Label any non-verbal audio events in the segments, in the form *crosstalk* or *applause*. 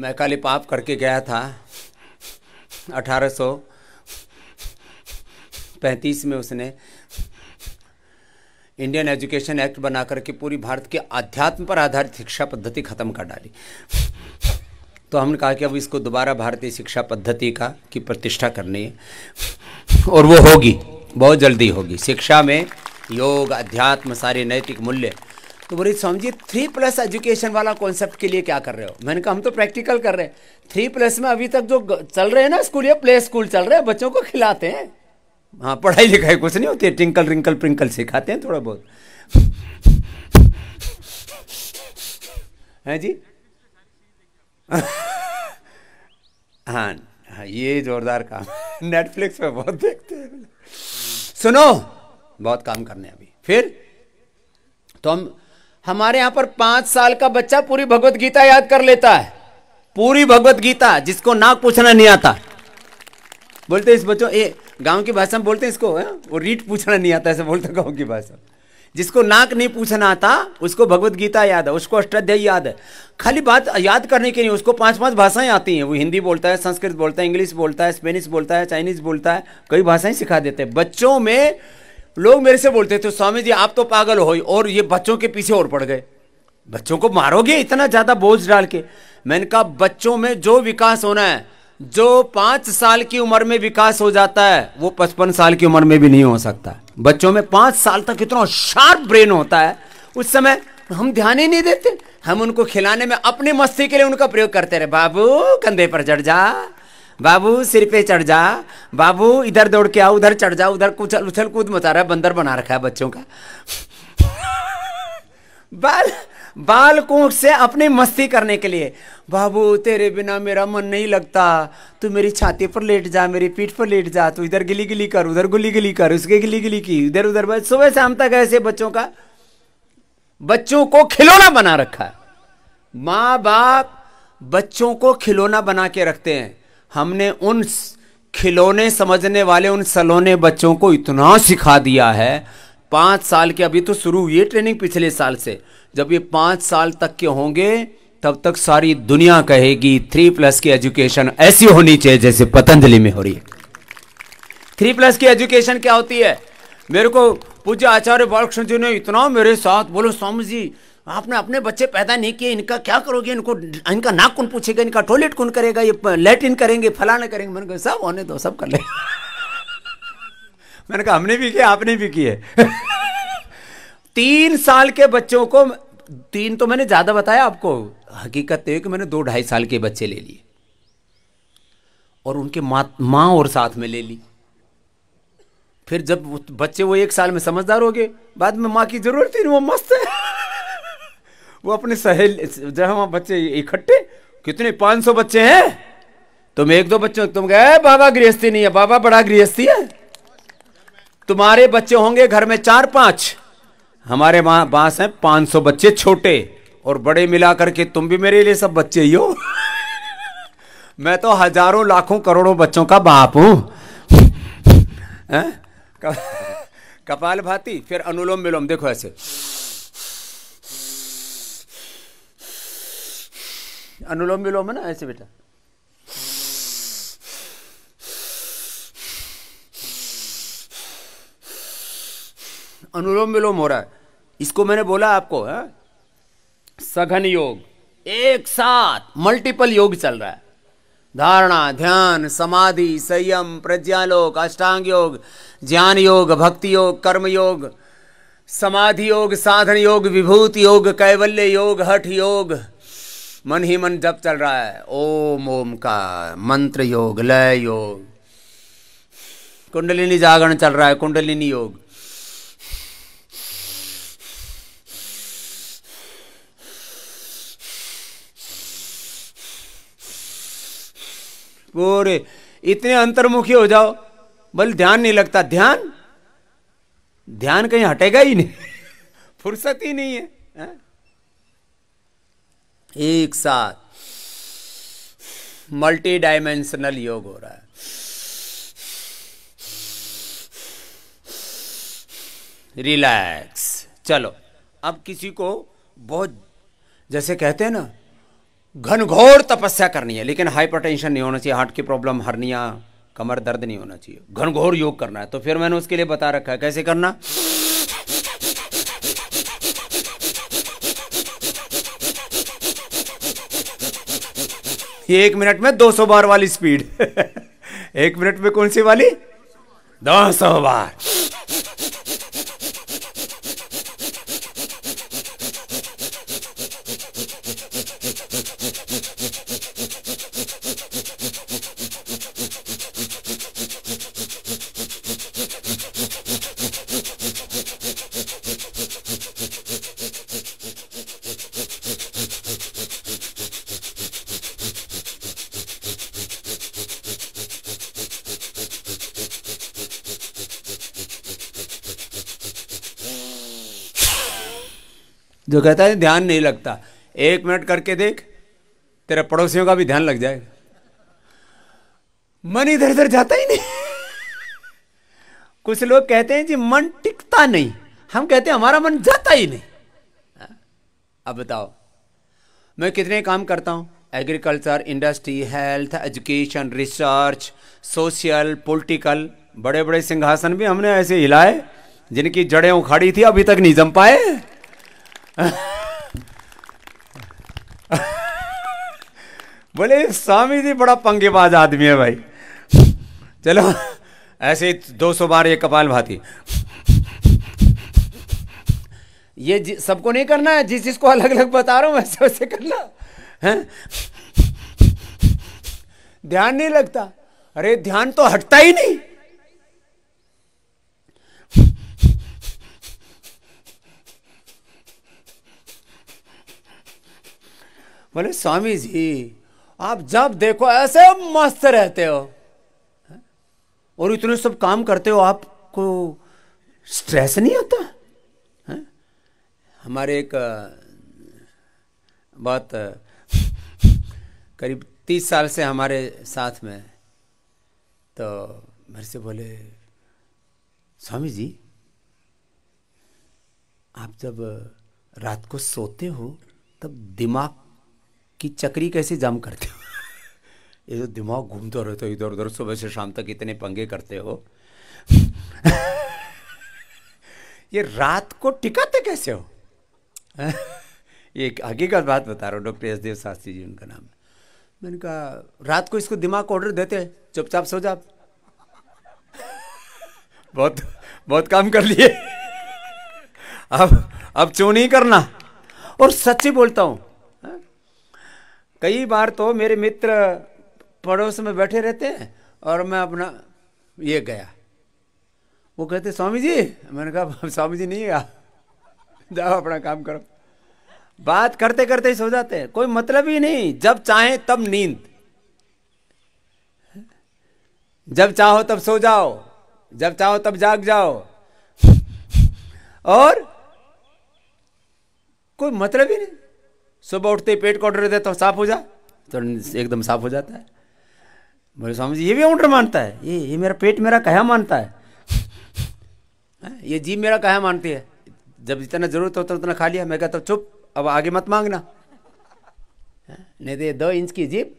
मैं काली पाप करके गया था अठारह सौ पैंतीस में उसने इंडियन एजुकेशन एक्ट बना करके पूरी भारत के अध्यात्म पर आधारित शिक्षा पद्धति ख़त्म कर डाली तो हमने कहा कि अब इसको दोबारा भारतीय शिक्षा पद्धति का की प्रतिष्ठा करनी है और वो होगी बहुत जल्दी होगी शिक्षा में योग अध्यात्म सारे नैतिक मूल्य तो बोले Swami ji three plus education वाला कॉन्सेप्ट के लिए क्या कर रहे हो मैंने कहा हम तो प्रैक्टिकल कर रहे हैं थ्री प्लस में अभी तक जो चल रहे हैं ना स्कूल या प्ले स्कूल चल रहे हैं बच्चों को खिलाते हैं हाँ पढ़ाई लिखाई कुछ नहीं होती है टिंकल रिंकल प्रिंकल सिखाते हैं थोड़ा बहुत है जी हाँ हाँ ये जोरदार काम नेटफ्लिक्स पे बहुत देखते हैं सुनो बहुत काम करने अभी फिर तो हम हमारे यहाँ पर पांच साल का बच्चा पूरी भगवत गीता याद कर लेता है पूरी भगवत गीता जिसको नाक पूछना नहीं आता बोलते इस बच्चों ए गांव की भाषा में बोलते हैं इसको है? वो रीट पूछना नहीं आता ऐसे बोलते गांव की भाषा जिसको नाक नहीं पूछना आता उसको भगवत गीता याद है उसको अष्टाध्यायी याद है खाली बात याद करने के लिए उसको पांच पांच भाषाएं आती हैं वो हिंदी बोलता है संस्कृत बोलता है इंग्लिश बोलता है स्पेनिश बोलता है चाइनीज बोलता है कई भाषाएं सिखा देते हैं बच्चों में लोग मेरे से बोलते थे स्वामी जी आप तो पागल हो और ये बच्चों के पीछे और पड़ गए बच्चों को मारोगे इतना ज़्यादा बोझ डाल के मैंने कहा बच्चों में जो विकास होना है जो पांच साल की उम्र में विकास हो जाता है वो पचपन साल की उम्र में भी नहीं हो सकता बच्चों में पांच साल तक इतना शार्प ब्रेन होता है उस समय हम ध्यान ही नहीं देते हम उनको खिलाने में अपने मस्ती के लिए उनका प्रयोग करते रहे बाबू कंधे पर चढ़ जा बाबू सिर पे चढ़ जा बाबू इधर दौड़ के आओ उधर चढ़ जा उधर कुछ उछल कूद मचा रहा है बंदर बना रखा है बच्चों का बाल बालकों से अपनी मस्ती करने के लिए बाबू तेरे बिना मेरा मन नहीं लगता तू मेरी छाती पर लेट जा मेरी पीठ पर लेट जा तू इधर गिली गिली कर उधर गुली गिली कर उसके गिली गिली की इधर उधर बस सुबह शाम तक ऐसे बच्चों का बच्चों को खिलौना बना रखा है माँ बाप बच्चों को खिलौना बना के रखते हैं हमने उन खिलौने समझने वाले उन सलोने बच्चों को इतना सिखा दिया है पाँच साल के अभी तो शुरू हुई है ट्रेनिंग पिछले साल से जब ये पाँच साल तक के होंगे तब तक सारी दुनिया कहेगी थ्री प्लस की एजुकेशन ऐसी होनी चाहिए जैसे पतंजलि में हो रही है थ्री प्लस की एजुकेशन क्या होती है मेरे को पूज्य आचार्य बालकृष्ण जी ने इतना मेरे साथ बोलो स्वामी जी आपने अपने बच्चे पैदा नहीं किए इनका क्या करोगे इनको इनका नाक कौन पूछेगा इनका टॉयलेट कौन करेगा ये लेटिन करेंगे फलाना करेंगे मैंने कहा सब होने दो सब कर ले *laughs* मैंने कहा हमने भी किया आपने भी किए *laughs* तीन साल के बच्चों को तीन तो मैंने ज़्यादा बताया आपको हकीकत तो है कि मैंने दो ढाई साल के बच्चे ले लिए और उनके माँ माँ और साथ में ले ली फिर जब बच्चे वो एक साल में समझदार हो गए बाद में माँ की जरूरत थी वो मस्त है *laughs* वो अपने सहेली जहां बच्चे इकट्ठे कितने पांच सौ बच्चे हैं तुम एक दो बच्चों तुम गए बाबा गृहस्थी नहीं है बाबा बड़ा गृहस्थी है तुम्हारे बच्चे होंगे घर में चार पांच हमारे वहां हैं पांच सौ बच्चे छोटे और बड़े मिला करके तुम भी मेरे लिए सब बच्चे ही हो *laughs* मैं तो हजारों लाखों करोड़ों बच्चों का बाप हूं *laughs* कपाल भाती फिर अनुलोम विलोम देखो ऐसे अनुलोम विलोम है ना ऐसे बेटा अनुलोम विलोम हो रहा है इसको मैंने बोला आपको है हाँ? सघन योग एक साथ मल्टीपल योग चल रहा है धारणा ध्यान समाधि संयम प्रज्ञालोक अष्टांग योग ज्ञान योग भक्ति योग कर्म योग समाधि योग साधन योग विभूति योग कैवल्य योग हठ योग मन ही मन जब चल रहा है ओम ओम का मंत्र योग लय योग कुंडलिनी जागरण चल रहा है कुंडलिनी योग पूरे इतने अंतर्मुखी हो जाओ बल ध्यान नहीं लगता ध्यान ध्यान कहीं हटेगा ही नहीं *laughs* फुर्सत ही नहीं है, है? एक साथ मल्टी डायमेंशनल योग हो रहा है रिलैक्स चलो अब किसी को बहुत जैसे कहते हैं ना घनघोर तपस्या करनी है लेकिन हाइपरटेंशन नहीं होना चाहिए हार्ट की प्रॉब्लम हरनिया कमर दर्द नहीं होना चाहिए घनघोर योग करना है तो फिर मैंने उसके लिए बता रखा है कैसे करना ये एक मिनट में 200 बार वाली स्पीड *laughs* एक मिनट में कौन सी वाली 200 बार जो कहता है ध्यान नहीं लगता एक मिनट करके देख तेरे पड़ोसियों का भी ध्यान लग जाएगा मन इधर उधर जाता ही नहीं *laughs* कुछ लोग कहते हैं जी मन टिकता नहीं हम कहते हैं हमारा मन जाता ही नहीं अब बताओ मैं कितने काम करता हूं agriculture industry health education research social political बड़े बड़े सिंहासन भी हमने ऐसे हिलाए जिनकी जड़ें उखाड़ी थी अभी तक नहीं जम पाए बोले स्वामी जी बड़ा पंगेबाज आदमी है भाई चलो ऐसे दो सौ बार ये कपाल भाती ये सबको नहीं करना है जिस जिसको अलग अलग बता रहा हूं वैसे वैसे करना है ध्यान नहीं लगता अरे ध्यान तो हटता ही नहीं बोले स्वामी जी आप जब देखो ऐसे मस्त रहते हो हाँ? और इतने सब काम करते हो आपको स्ट्रेस नहीं होता है? हाँ? हमारे एक बहुत करीब तीस साल से हमारे साथ में तो मेरे से बोले स्वामी जी आप जब रात को सोते हो तब दिमाग कि चक्री कैसे जम करते हो *laughs* ये जो दिमाग घूमता रहता है तो इधर उधर सुबह से शाम तक इतने पंगे करते हो *laughs* ये रात को टिकाते कैसे हो *laughs* ये एक हकीकत बात बता रहा हूँ डॉक्टर एस देव शास्त्री जी उनका नाम है मैंने कहा रात को इसको दिमाग को ऑर्डर देते हैं चुपचाप सो जाप बहुत बहुत काम कर लिए अब अब चो नहीं करना और सच्ची बोलता हूँ कई बार तो मेरे मित्र पड़ोस में बैठे रहते हैं और मैं अपना ये गया वो कहते स्वामी जी मैंने कहा स्वामी जी नहीं गया जाओ अपना काम करो बात करते करते ही सो जाते हैं कोई मतलब ही नहीं जब चाहे तब नींद जब चाहो तब सो जाओ जब चाहो तब जाग जाओ और कोई मतलब ही नहीं सुबह उठते पेट को ऑर्डर देता तो साफ हो जा तो एकदम साफ हो जाता है बोले स्वामी जी ये भी ऑर्डर मानता है ये ये मेरा पेट मेरा कहा मानता है *laughs* हाँ, ये जी मेरा कहा मानती है जब जितना जरूरत होता उतना खा लिया मैं कहता हूँ चुप अब आगे मत मांगना हाँ, नहीं तो दो इंच की जीप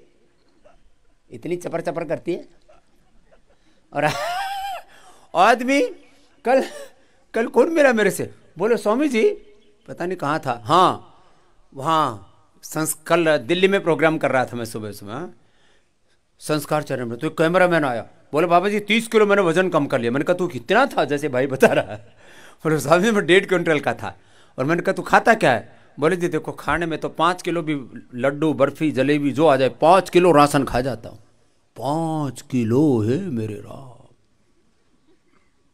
इतनी चपर चपर करती है और *laughs* आदमी कल कल कौन मिला मेरे से बोले स्वामी जी पता नहीं कहाँ था हाँ वहाँ संस कल दिल्ली में प्रोग्राम कर रहा था मैं सुबह सुबह हाँ। संस्कार चरण में तो एक कैमरा मैन आया बोले बाबा जी तीस किलो मैंने वजन कम कर लिया मैंने कहा तू कितना था जैसे भाई बता रहा है बोले साहब जी मैं डेढ़ क्विंटल का था और मैंने कहा तू खाता क्या है बोले जी देखो खाने में तो पाँच किलो भी लड्डू बर्फी जलेबी जो आ जाए पाँच किलो राशन खा जाता हूँ पाँच किलो है मेरे राम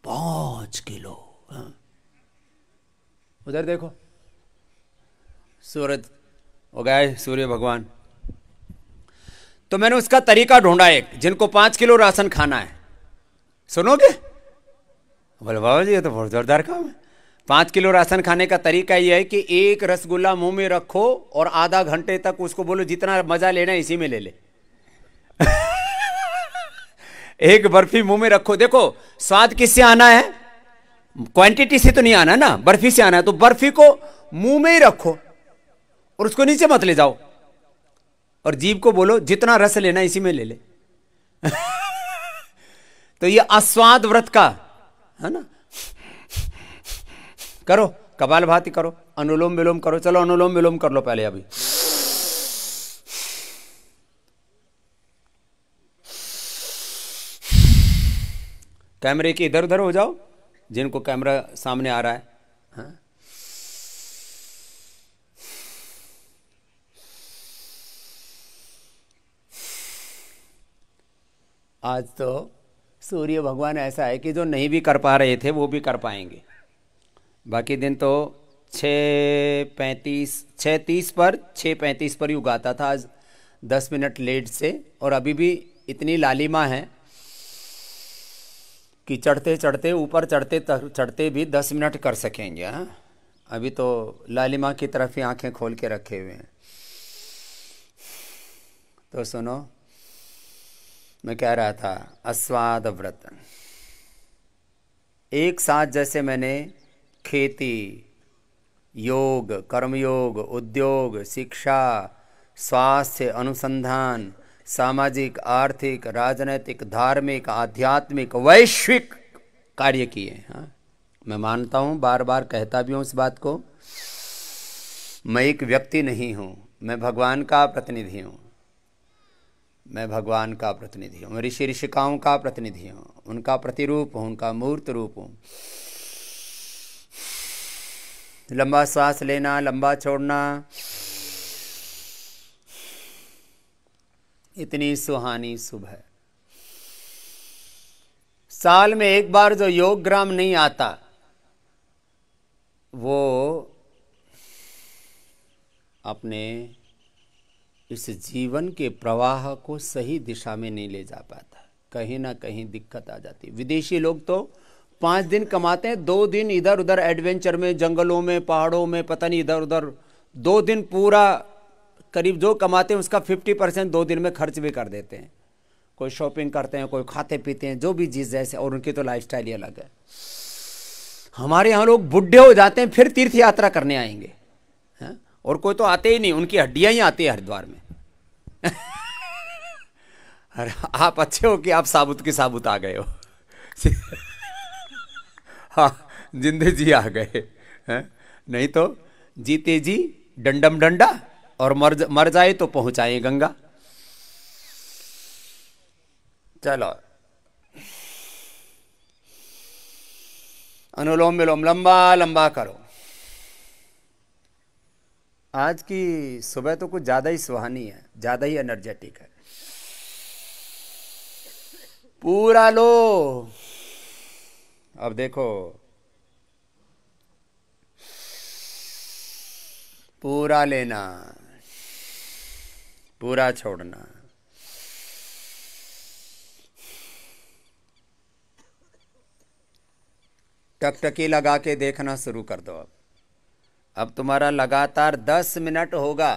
पाँच किलो हाँ। उधर देखो सूरज हो गया है सूर्य भगवान तो मैंने उसका तरीका ढूंढा एक जिनको पांच किलो राशन खाना है सुनोगे बोले बाबा जी ये तो बहुत जोरदार काम है पांच किलो राशन खाने का तरीका यह है कि एक रसगुल्ला मुंह में रखो और आधा घंटे तक उसको बोलो जितना मजा लेना इसी में ले ले *laughs* एक बर्फी मुंह में रखो देखो स्वाद किससे आना है क्वांटिटी से तो नहीं आना ना बर्फी से आना है तो बर्फी को मुंह में ही रखो और उसको नीचे मत ले जाओ और जीव को बोलो जितना रस लेना इसी में ले ले *laughs* तो ये अस्वाद व्रत का है ना करो कपाल भाती करो अनुलोम विलोम करो चलो अनुलोम विलोम कर लो पहले अभी कैमरे के इधर उधर हो जाओ जिनको कैमरा सामने आ रहा है हाँ आज तो सूर्य भगवान ऐसा है कि जो नहीं भी कर पा रहे थे वो भी कर पाएंगे बाकी दिन तो छः पैंतीस छः तीस पर छः पैंतीस पर ही उगाता था आज दस मिनट लेट से और अभी भी इतनी लालिमा है कि चढ़ते चढ़ते ऊपर चढ़ते चढ़ते भी दस मिनट कर सकेंगे हाँ अभी तो लालिमा की तरफ ही आंखें खोल के रखे हुए हैं तो सुनो मैं कह रहा था अस्वाद व्रत एक साथ जैसे मैंने खेती योग कर्मयोग उद्योग शिक्षा स्वास्थ्य अनुसंधान सामाजिक आर्थिक राजनैतिक धार्मिक आध्यात्मिक वैश्विक कार्य किए हाँ मैं मानता हूँ बार बार कहता भी हूँ इस बात को मैं एक व्यक्ति नहीं हूँ मैं भगवान का प्रतिनिधि हूँ मैं भगवान का प्रतिनिधि हूँ ऋषि ऋषिकाओं का प्रतिनिधि हूँ उनका प्रतिरूप हूँ उनका मूर्त रूप हूँ लंबा सांस लेना लंबा छोड़ना इतनी सुहानी सुबह साल में एक बार जो योग ग्राम नहीं आता वो अपने इस जीवन के प्रवाह को सही दिशा में नहीं ले जा पाता कहीं ना कहीं दिक्कत आ जाती विदेशी लोग तो पाँच दिन कमाते हैं दो दिन इधर उधर एडवेंचर में जंगलों में पहाड़ों में पता नहीं इधर उधर दो दिन पूरा करीब जो कमाते हैं उसका फिफ्टी परसेंट दो दिन में खर्च भी कर देते हैं कोई शॉपिंग करते हैं कोई खाते पीते हैं जो भी चीज़ जैसे और उनकी तो लाइफ ही अलग है हमारे यहाँ लोग बुढ़े हो जाते हैं फिर तीर्थ यात्रा करने आएंगे और कोई तो आते ही नहीं उनकी हड्डियां ही आती है हरिद्वार में *laughs* अरे आप अच्छे हो कि आप साबुत के साबुत आ गए हो *laughs* हाँ जिंदे जी आ गए हैं नहीं तो जीते जी डंडम डंडा और मर मर जाए तो पहुंचाए गंगा चलो अनुलोम विलोम लंबा लंबा करो आज की सुबह तो कुछ ज़्यादा ही सुहानी है ज़्यादा ही एनर्जेटिक है पूरा लो अब देखो पूरा लेना पूरा छोड़ना टकटकी लगा के देखना शुरू कर दो अब अब तुम्हारा लगातार दस मिनट होगा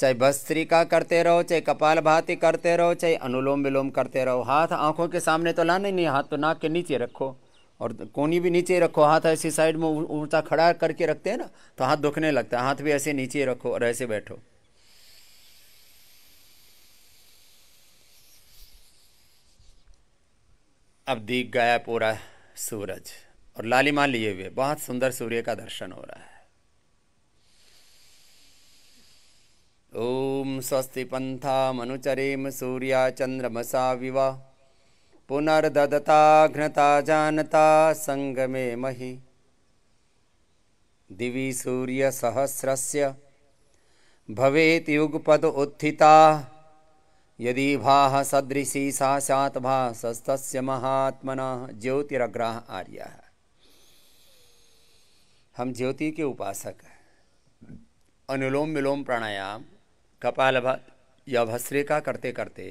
चाहे भस्त्रिका करते रहो चाहे कपाल भाती करते रहो चाहे अनुलोम विलोम करते रहो हाथ आंखों के सामने तो लाने नहीं हाथ तो नाक के नीचे रखो और कोनी भी नीचे रखो हाथ ऐसी साइड में ऊंचा खड़ा करके रखते हैं ना तो हाथ दुखने लगता है हाथ भी ऐसे नीचे रखो और ऐसे बैठो अब दिख गया पूरा सूरज और लालिमा लिए हुए बहुत सुंदर सूर्य का दर्शन हो रहा है ओम स्वस्ति पंथा मनुचरेम सूर्या चंद्रमसा विवा पुनर्दता घनता जानता संगमे मही दिवि सूर्य सहस्रस्य भवेत युगपद उत्थिता यदि भा सदृशी सा शातभा सस्तस्य महात्मना ज्योतिरग्रह आर्या हम ज्योति के उपासक हैं अनुलोम विलोम प्राणायाम कपाल या भस्त्रिका करते करते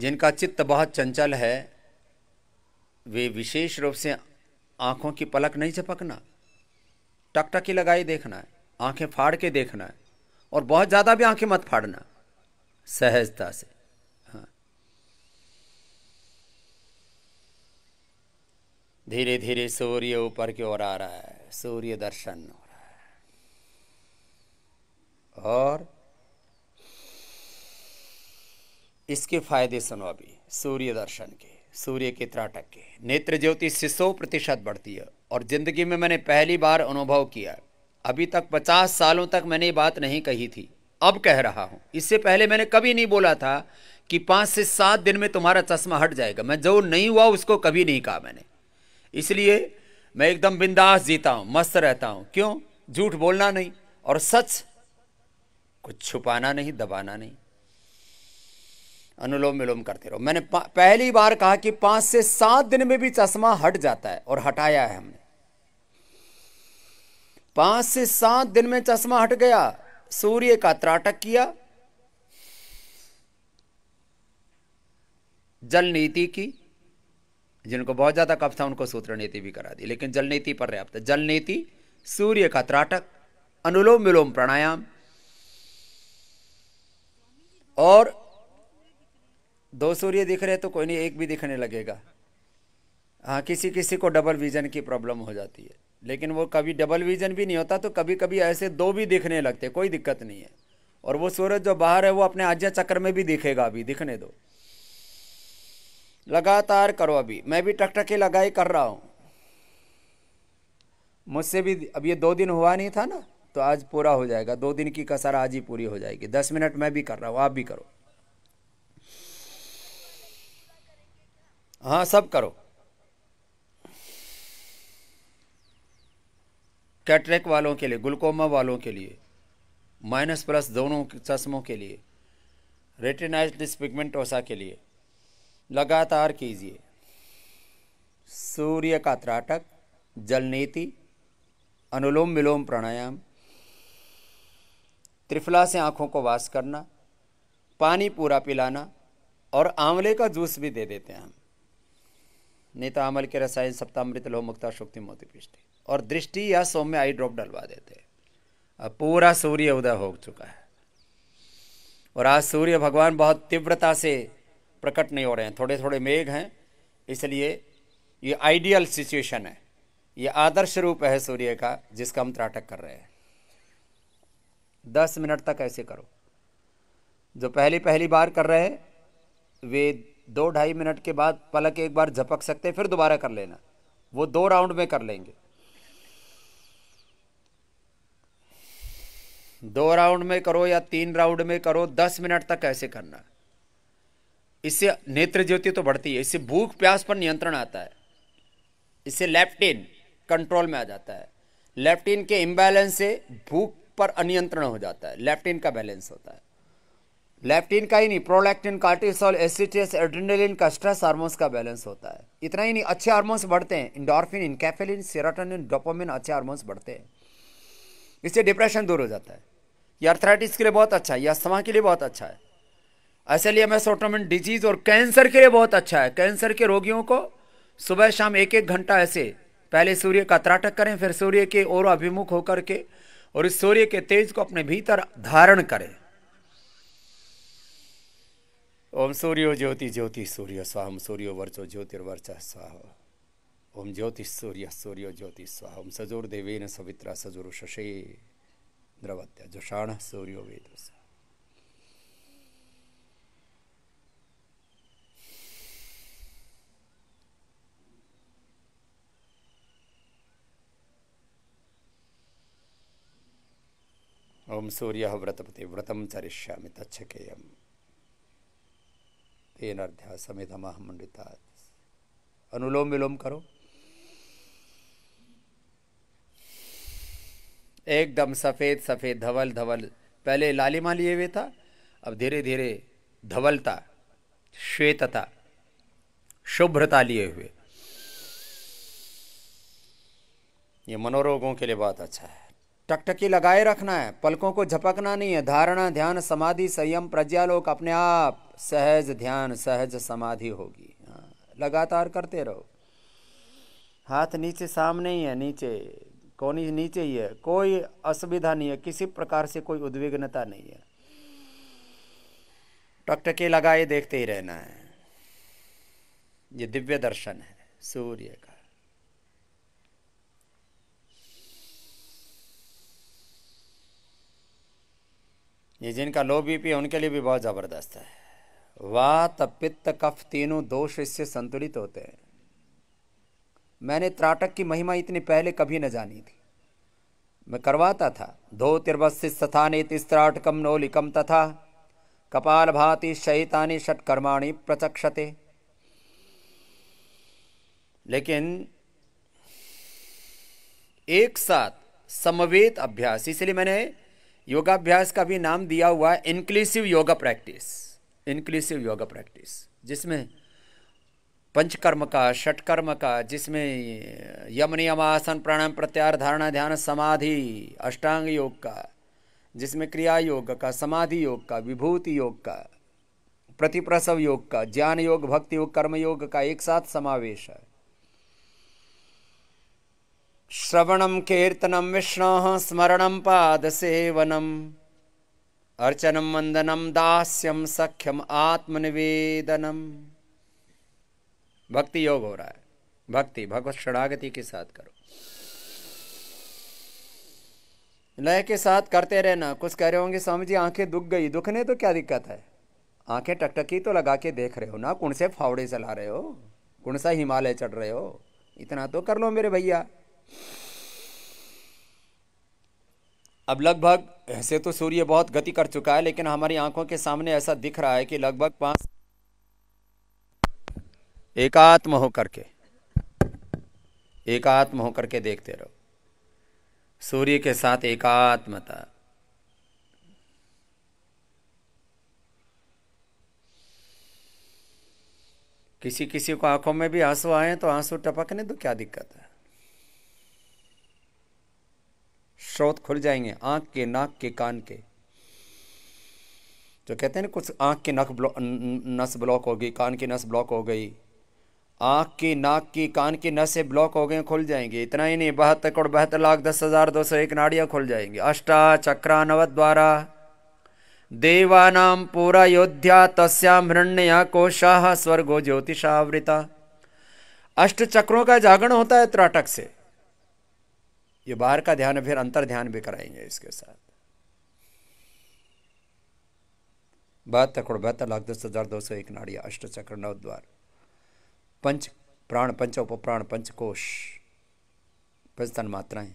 जिनका चित्त बहुत चंचल है वे विशेष रूप से आँखों की पलक नहीं झपकना टकटकी लगाई देखना है आँखें फाड़ के देखना है और बहुत ज़्यादा भी आँखें मत फाड़ना सहजता से धीरे धीरे सूर्य ऊपर की ओर आ रहा है सूर्य दर्शन हो रहा है और इसके फायदे सुनो अभी सूर्य दर्शन के सूर्य के त्राटक के नेत्र ज्योति से सौ प्रतिशत बढ़ती है और जिंदगी में मैंने पहली बार अनुभव किया अभी तक पचास सालों तक मैंने ये बात नहीं कही थी अब कह रहा हूं इससे पहले मैंने कभी नहीं बोला था कि पांच से सात दिन में तुम्हारा चश्मा हट जाएगा मैं जो नहीं हुआ उसको कभी नहीं कहा मैंने इसलिए मैं एकदम बिंदास जीता हूं मस्त रहता हूं क्यों झूठ बोलना नहीं और सच कुछ छुपाना नहीं दबाना नहीं अनुलोम विलोम करते रहो मैंने पहली बार कहा कि पांच से सात दिन में भी चश्मा हट जाता है और हटाया है हमने पांच से सात दिन में चश्मा हट गया सूर्य का त्राटक किया जल नीति की जिनको बहुत ज़्यादा कफ था उनको सूत्र नीति भी करा दी लेकिन जल नीति पर पर्याप्त तो जल नीति सूर्य का त्राटक अनुलोम विलोम प्राणायाम और दो सूर्य दिख रहे तो कोई नहीं एक भी दिखने लगेगा हाँ किसी किसी को डबल विजन की प्रॉब्लम हो जाती है लेकिन वो कभी डबल विजन भी नहीं होता तो कभी कभी ऐसे दो भी दिखने लगते कोई दिक्कत नहीं है और वो सूरज जो बाहर है वो अपने आज्ञा चक्र में भी दिखेगा अभी दिखने दो लगातार करो अभी मैं भी टक टके लगाई कर रहा हूँ मुझसे भी अब ये दो दिन हुआ नहीं था ना तो आज पूरा हो जाएगा दो दिन की कसर आज ही पूरी हो जाएगी दस मिनट मैं भी कर रहा हूँ आप भी करो हाँ सब करो कैटरेक वालों के लिए ग्लूकोमा वालों के लिए माइनस प्लस दोनों चश्मों के लिए रेटिनाइज डिस्पिगमेंटोसा के लिए लगातार कीजिए सूर्य का त्राटक जलनीति अनुलोम विलोम प्राणायाम त्रिफला से आँखों को वास करना पानी पूरा पिलाना और आंवले का जूस भी दे देते हैं हम नेता तो आमल के रसायन सप्तामृत लोह मुक्ता शुक्ति मोती पृष्ठ और दृष्टि या सौम्य आई ड्रॉप डलवा देते अब पूरा सूर्य उदय हो चुका है और आज सूर्य भगवान बहुत तीव्रता से प्रकट नहीं हो रहे हैं थोड़े थोड़े मेघ हैं इसलिए ये आइडियल सिचुएशन है ये आदर्श रूप है सूर्य का जिसका हम त्राटक कर रहे हैं दस मिनट तक ऐसे करो जो पहली पहली बार कर रहे हैं वे दो ढाई मिनट के बाद पलक एक बार झपक सकते फिर दोबारा कर लेना वो दो राउंड में कर लेंगे दो राउंड में करो या तीन राउंड में करो दस मिनट तक ऐसे करना इससे नेत्र ज्योति तो बढ़ती है इससे भूख प्यास पर नियंत्रण आता है इससे लेप्टिन कंट्रोल में आ जाता है लेप्टिन के इम्बैलेंस से भूख पर अनियंत्रण हो जाता है लेप्टिन का बैलेंस होता है लेप्टिन का ही नहीं प्रोलैक्टिन कार्टिसोल एसिटेस एड्रेनलिन का स्ट्रेस हार्मोन्स का बैलेंस होता है इतना ही नहीं अच्छे हार्मोन्स बढ़ते हैं इंडोरफिन इनकेफेलिन सेरोटोनिन डोपोमिन अच्छे हार्मोन्स बढ़ते हैं इससे डिप्रेशन दूर हो जाता है यह अर्थराइटिस के लिए बहुत अच्छा है यह समा के लिए बहुत अच्छा है एसेलियमस ऑटोमिन डिजीज और कैंसर के लिए बहुत अच्छा है कैंसर के रोगियों को सुबह शाम एक एक घंटा ऐसे पहले सूर्य का त्राटक करें फिर सूर्य के ओर अभिमुख होकर के और इस सूर्य के तेज को अपने भीतर धारण करें ओम सूर्यो ज्योति ज्योति सूर्य स्वाहम सूर्यो वर्चो ज्योतिर्वर्च स्वाह ओम ज्योति सूर्य सूर्यो ज्योति स्वाह ओम देवेन सवित्रा सजोर शशे द्रवत्या जोषाण सूर्यो वेद स्वाह ओम सूर्य व्रतपति व्रतम चरष्या तच्छकेय तेन मंडिता अनुलोम विलोम करो एकदम सफ़ेद सफ़ेद धवल धवल पहले लालिमा लिए हुए था अब धीरे धीरे धवलता श्वेतता शुभ्रता लिए हुए ये मनोरोगों के लिए बहुत अच्छा है टकटकी लगाए रखना है पलकों को झपकना नहीं है धारणा ध्यान समाधि संयम प्रज्ञालोक अपने आप सहज ध्यान सहज समाधि होगी हाँ, लगातार करते रहो हाथ नीचे सामने ही है नीचे कोनी नीचे ही है कोई असुविधा नहीं है किसी प्रकार से कोई उद्विग्नता नहीं है टकटके लगाए देखते ही रहना है ये दिव्य दर्शन है सूर्य का ये जिनका लो बीपी है उनके लिए भी बहुत ज़बरदस्त है वात पित्त कफ तीनों दोष इससे संतुलित होते हैं मैंने त्राटक की महिमा इतनी पहले कभी न जानी थी मैं करवाता था धो तिरवस्थिस्थानी तिस्त्राटकम नौलिकम तथा कपाल भाति शयितानी षटकर्माणी प्रचक्षते लेकिन एक साथ समवेत अभ्यास इसलिए मैंने योगाभ्यास का भी नाम दिया हुआ है inclusive yoga practice inclusive yoga practice जिसमें पंचकर्म का षटकर्म का जिसमें यम नियम आसन प्राणायाम प्रत्यार धारणा ध्यान समाधि अष्टांग योग का जिसमें क्रिया योग का समाधि योग का विभूति योग का प्रतिप्रसव योग का ज्ञान योग भक्ति योग कर्म योग का एक साथ समावेश है कीर्तनम कीर्तनं स्मरण पाद सेवनम अर्चनम वंदनम दास्यम सख्यम आत्मनिवेदनम भक्ति योग हो रहा है भक्ति भगवत शरणागति के साथ करो लय के साथ करते रहना कुछ कह रहे होंगे स्वामी जी आंखें दुख गई दुखने तो क्या दिक्कत है आंखें टकटकी तो लगा के देख रहे हो ना कुण से फावड़े चला रहे हो कौन सा हिमालय चढ़ रहे हो इतना तो कर लो मेरे भैया अब लगभग ऐसे तो सूर्य बहुत गति कर चुका है लेकिन हमारी आंखों के सामने ऐसा दिख रहा है कि लगभग पांच एकात्म होकर के एकात्म होकर के देखते रहो सूर्य के साथ एकात्मता किसी किसी को आंखों में भी आंसू आए तो आंसू टपकने तो क्या दिक्कत है स्रोत खुल जाएंगे आँख के नाक के कान के जो कहते हैं ना कुछ आँख के नाक ब्लॉक नस ब्लॉक हो गई कान की नस ब्लॉक हो गई आँख की नाक की कान की नसें ब्लॉक हो गए खुल जाएंगे इतना ही नहीं बहत्तर करोड़ बहत्तर लाख दस हज़ार दो सौ एक नाड़ियाँ खुल जाएंगी अष्टा चक्रा नव द्वारा देवानाम पूरा योध्या तस्याम हिरण्य कोशाह स्वर्गो ज्योतिषावृता अष्ट चक्रों का जागरण होता है त्राटक से ये बाहर का ध्यान है फिर अंतर ध्यान भी कराएंगे इसके साथ बहत्तर करोड़ बहत्तर लाख दस हज़ार दो सौ एक नाड़िया अष्ट चक्र नव द्वार पंच प्राण पंच उप प्राण पंच कोश तन मात्राएं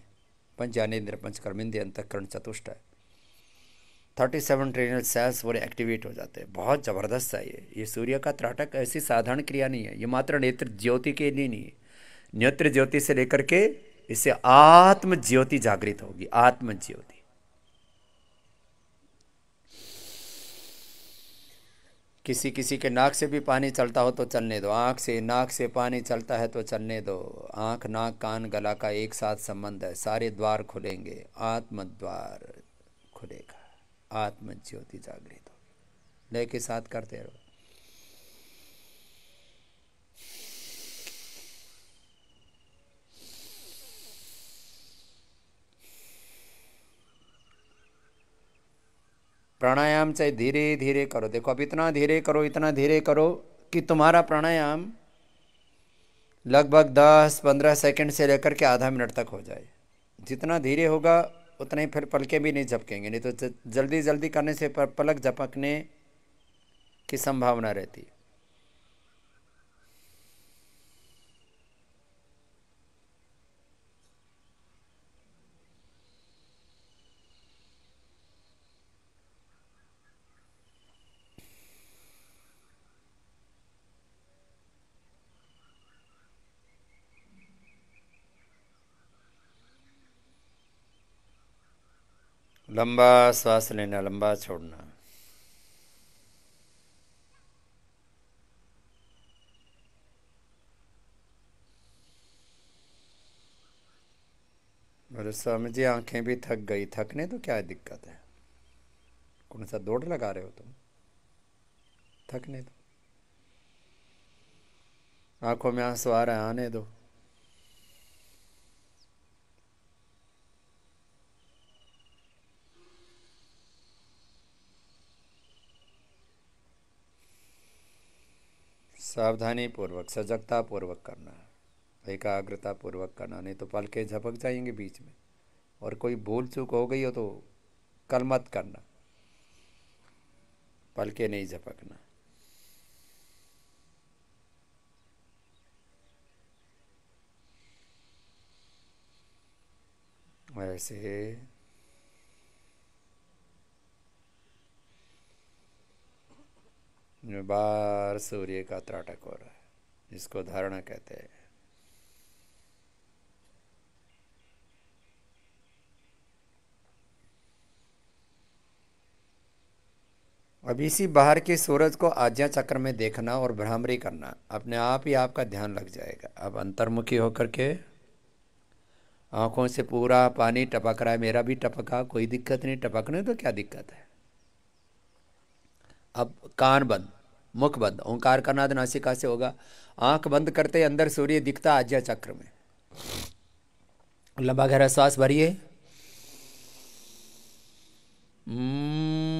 पंच ज्ञानेन्द्र पंच कर्मेंद्र अंतकरण चतुष्ट है थर्टी सेवन ट्रेनल सेल्स वो एक्टिवेट हो जाते हैं बहुत ज़बरदस्त है ये ये सूर्य का त्राटक ऐसी साधारण क्रिया नहीं है ये मात्र नेत्र ज्योति के लिए नहीं है नेत्र ज्योति से लेकर के इससे आत्म ज्योति जागृत होगी आत्म ज्योति किसी किसी के नाक से भी पानी चलता हो तो चलने दो आंख से नाक से पानी चलता है तो चलने दो आंख नाक कान गला का एक साथ संबंध है सारे द्वार खुलेंगे आत्म द्वार खुलेगा आत्म ज्योति जागृत होगी लय के साथ करते रहो प्राणायाम चाहे धीरे धीरे करो देखो अब इतना धीरे करो इतना धीरे करो कि तुम्हारा प्राणायाम लगभग 10-15 सेकंड से लेकर के आधा मिनट तक हो जाए जितना धीरे होगा उतना ही फिर पलकें भी नहीं झपकेंगे नहीं तो जल्दी जल्दी करने से पलक झपकने की संभावना रहती है लंबा श्वास लेना लंबा छोड़ना बोले स्वामी जी आंखें भी थक गई थकने तो क्या दिक्कत है कौन सा दौड़ लगा रहे हो तुम थकने दो तो। आंखों में आंसू आ रहे आने दो सावधानी पूर्वक सजगता पूर्वक करना है एकाग्रता पूर्वक करना नहीं तो पलके झपक जाएंगे बीच में और कोई भूल चूक हो गई हो तो कल मत करना पलके नहीं झपकना ऐसे बार सूर्य का त्राटक हो रहा है जिसको धारणा कहते हैं अब इसी बाहर के सूरज को आज्ञा चक्र में देखना और भ्रामरी करना अपने आप ही आपका ध्यान लग जाएगा अब अंतर्मुखी होकर के आँखों से पूरा पानी टपक रहा है मेरा भी टपका कोई दिक्कत नहीं टपकने तो क्या दिक्कत है अब कान बंद मुख बंद ओंकार का नाद नासिका से होगा आंख बंद करते अंदर सूर्य दिखता आज्ञा चक्र में लंबा गहरा श्वास भरिए हम्म।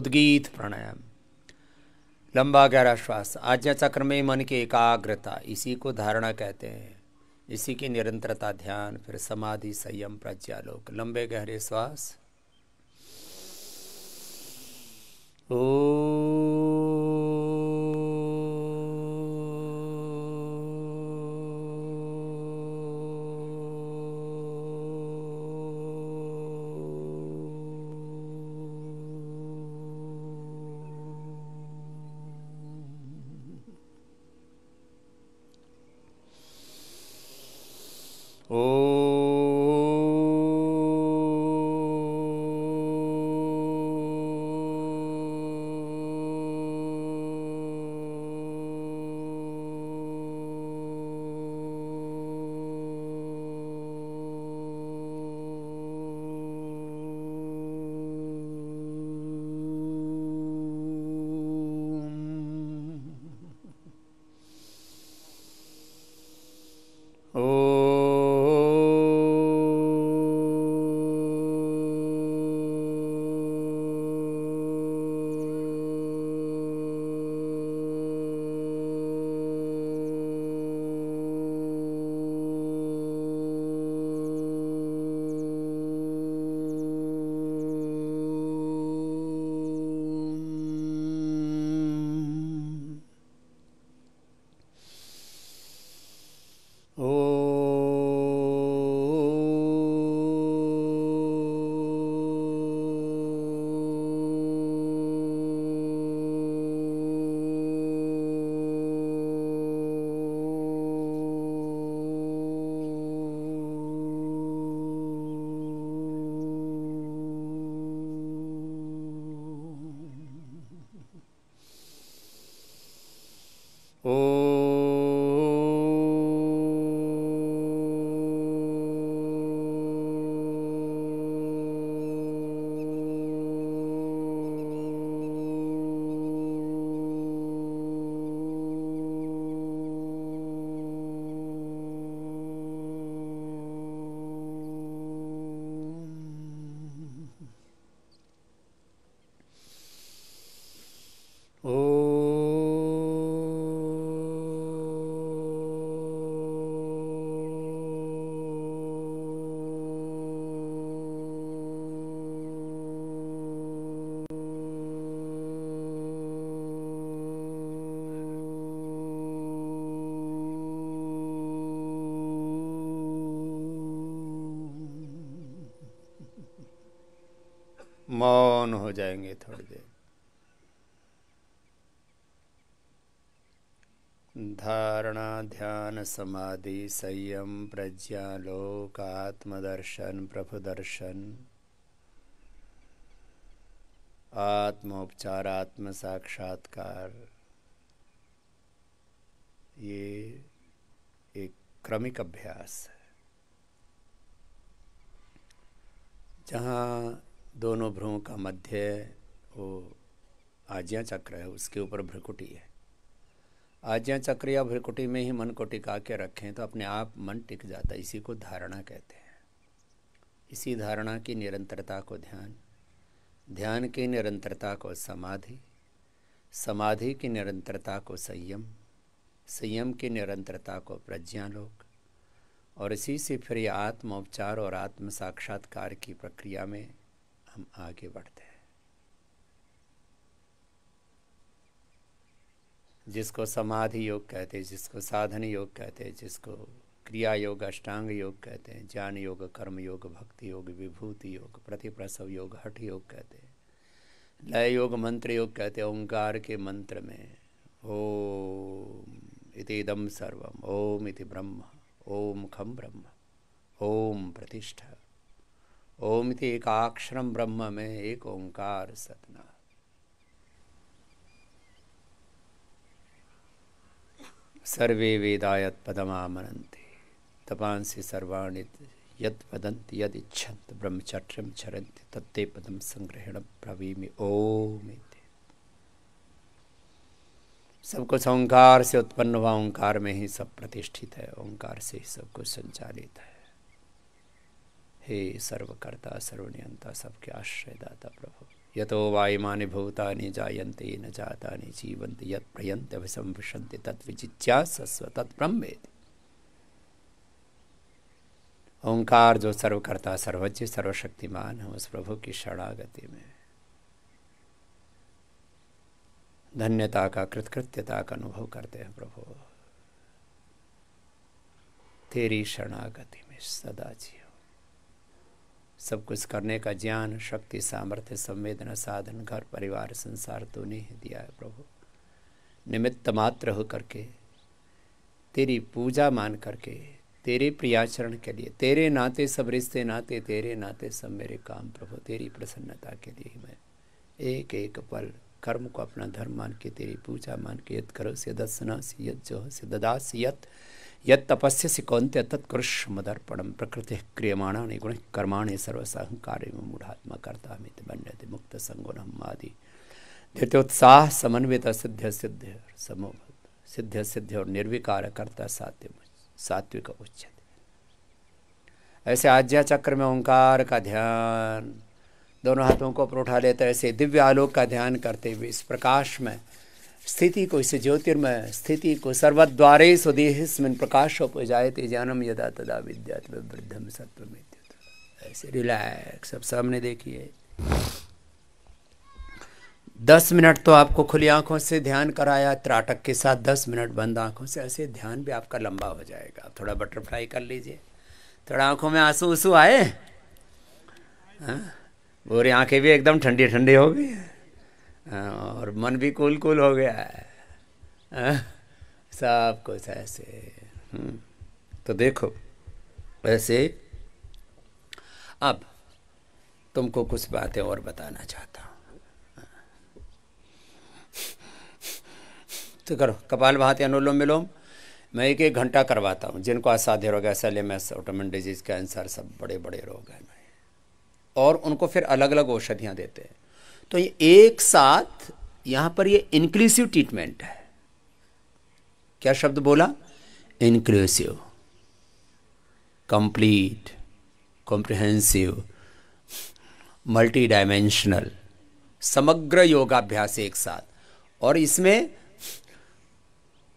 उद्गीत प्राणायाम लंबा गहरा श्वास आज्ञा चक्र में मन की एकाग्रता इसी को धारणा कहते हैं इसी की निरंतरता ध्यान फिर समाधि संयम प्रज्ञालोक लंबे गहरे श्वास ओ जाएंगे थोड़ी देर धारणा ध्यान समाधि संयम प्रज्ञा लोक आत्मदर्शन प्रभु दर्शन आत्मोपचार आत्म साक्षात्कार ये एक क्रमिक अभ्यास है जहाँ दोनों भ्रुओं का मध्य वो आज्ञा चक्र है उसके ऊपर भ्रकुटी है आज्ञा चक्र या भ्रकुटी में ही मन को टिका के रखें तो अपने आप मन टिक जाता है इसी को धारणा कहते हैं इसी धारणा की निरंतरता को ध्यान ध्यान की निरंतरता को समाधि समाधि की निरंतरता को संयम संयम की निरंतरता को प्रज्ञालोक और इसी से फिर आत्मोपचार और आत्म साक्षात्कार की प्रक्रिया में हम आगे बढ़ते हैं जिसको समाधि योग कहते हैं जिसको साधन योग कहते हैं जिसको क्रिया योग अष्टांग योग कहते हैं ज्ञान योग कर्म योग भक्ति योग विभूति योग प्रतिप्रसव योग हठ योग कहते हैं लय योग मंत्र योग कहते हैं ओंकार के मंत्र में ओम इतिदम सर्वम ओम इति ब्रह्म ओम खम ब्रह्म ओम प्रतिष्ठा ओम थी एकाक्षरम ब्रह्म में एक ओंकार सतना सर्वे वेदा यदमामनते तपांसी सर्वाणी यद वदंती यद इच्छन्त ब्रह्मचर्य चरंति तत्ते पदम संग्रहण प्रवीमि ओम सब कुछ ओंकार से उत्पन्न हुआ ओंकार में ही सब प्रतिष्ठित है ओंकार से ही सब कुछ संचालित है हे सर्वकर्ता सर्वनियंता सबके आश्रयदाता प्रभु यतो वायुमानि भूतानि जायन्ते न जातानि जीवन्ति यत् प्रयन्ति अभिसंभृशन्ति तत् ब्रह्मेति ओंकार जो सर्वकर्ता सर्वज्ञ सर्वशक्तिमान है उस प्रभु की शरणागति में धन्यता का कृतकृत्यता का अनुभव करते हैं प्रभु तेरी शरणागति में सदा जी सब कुछ करने का ज्ञान शक्ति सामर्थ्य संवेदना साधन घर परिवार संसार तो नहीं दिया है प्रभु निमित्त मात्र हो करके तेरी पूजा मान करके तेरे प्रियाचरण के लिए तेरे नाते सब रिश्ते नाते तेरे नाते सब मेरे काम प्रभु तेरी प्रसन्नता के लिए मैं एक एक पल कर्म को अपना धर्म मान के तेरी पूजा मान के यद करो से दस से यद जो से ददास यत यपस्यसि कौंत्य मदर्पण प्रकृति क्रियमाणा निगुण कर्माणे सर्वसहकार कार्य मूढ़ात्मा कर्ता मित बंडते मुक्त संगुणम आदि धृत्योत्साह समन्वित सिद्ध सिद्ध सिद्ध सिद्ध और निर्विकार कर्ता सात्य सात्विक उच्च ऐसे आज्ञा चक्र में ओंकार का ध्यान दोनों हाथों को पर उठा लेते ऐसे दिव्य आलोक का ध्यान करते हुए इस प्रकाश में स्थिति को इस ज्योतिर्मय स्थिति को सर्वद्वारे स्वदेहस्मिन प्रकाशोप जायते ज्ञानम यदा तदा विद्या वृद्धम सत्व ऐसे रिलैक्स अब सामने देखिए दस मिनट तो आपको खुली आंखों से ध्यान कराया त्राटक के साथ दस मिनट बंद आंखों से ऐसे ध्यान भी आपका लंबा हो जाएगा आप थोड़ा बटरफ्लाई कर लीजिए थोड़ा आंखों में आंसू उसू आए हाँ बोरे आंखें भी एकदम ठंडी ठंडी हो गई हाँ, और मन भी कूल कूल हो गया है हाँ, सब कुछ ऐसे हम्म, तो देखो ऐसे अब तुमको कुछ बातें और बताना चाहता हूँ तो करो कपाल भाती अनुलोम विलोम मैं एक एक घंटा करवाता हूँ जिनको असाध्य रोग है एस ऑटोमन डिजीज कैंसर सब बड़े बड़े रोग हैं और उनको फिर अलग अलग औषधियाँ देते हैं तो ये एक साथ यहां पर ये इंक्लूसिव ट्रीटमेंट है क्या शब्द बोला inclusive complete comprehensive multi dimensional समग्र योगाभ्यास एक साथ और इसमें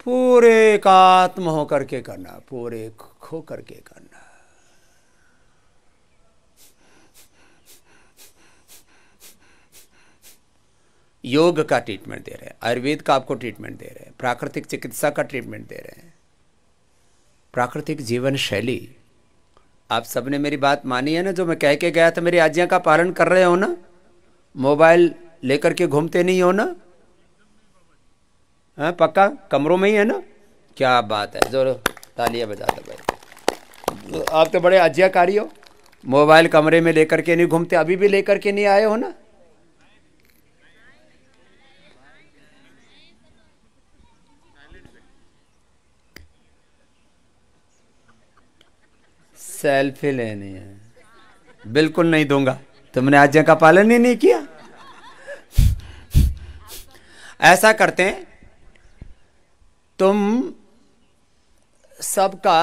पूरे एकात्म होकर के करना पूरे खो करके करना योग का ट्रीटमेंट दे रहे हैं आयुर्वेद का आपको ट्रीटमेंट दे रहे हैं प्राकृतिक चिकित्सा का ट्रीटमेंट दे रहे हैं प्राकृतिक जीवन शैली आप सबने मेरी बात मानी है ना जो मैं कह के गया था मेरी आज्ञा का पालन कर रहे हो ना मोबाइल लेकर के घूमते नहीं हो ना है हाँ, पक्का कमरों में ही है ना क्या बात है जोर तालियां बजा दो भाई आप तो बड़े आज्ञाकारी हो मोबाइल कमरे में लेकर के नहीं घूमते अभी भी लेकर के नहीं आए हो ना सेल्फी लेनी है बिल्कुल नहीं दूंगा तुमने आज्ञा का पालन ही नहीं किया ऐसा करते हैं तुम सबका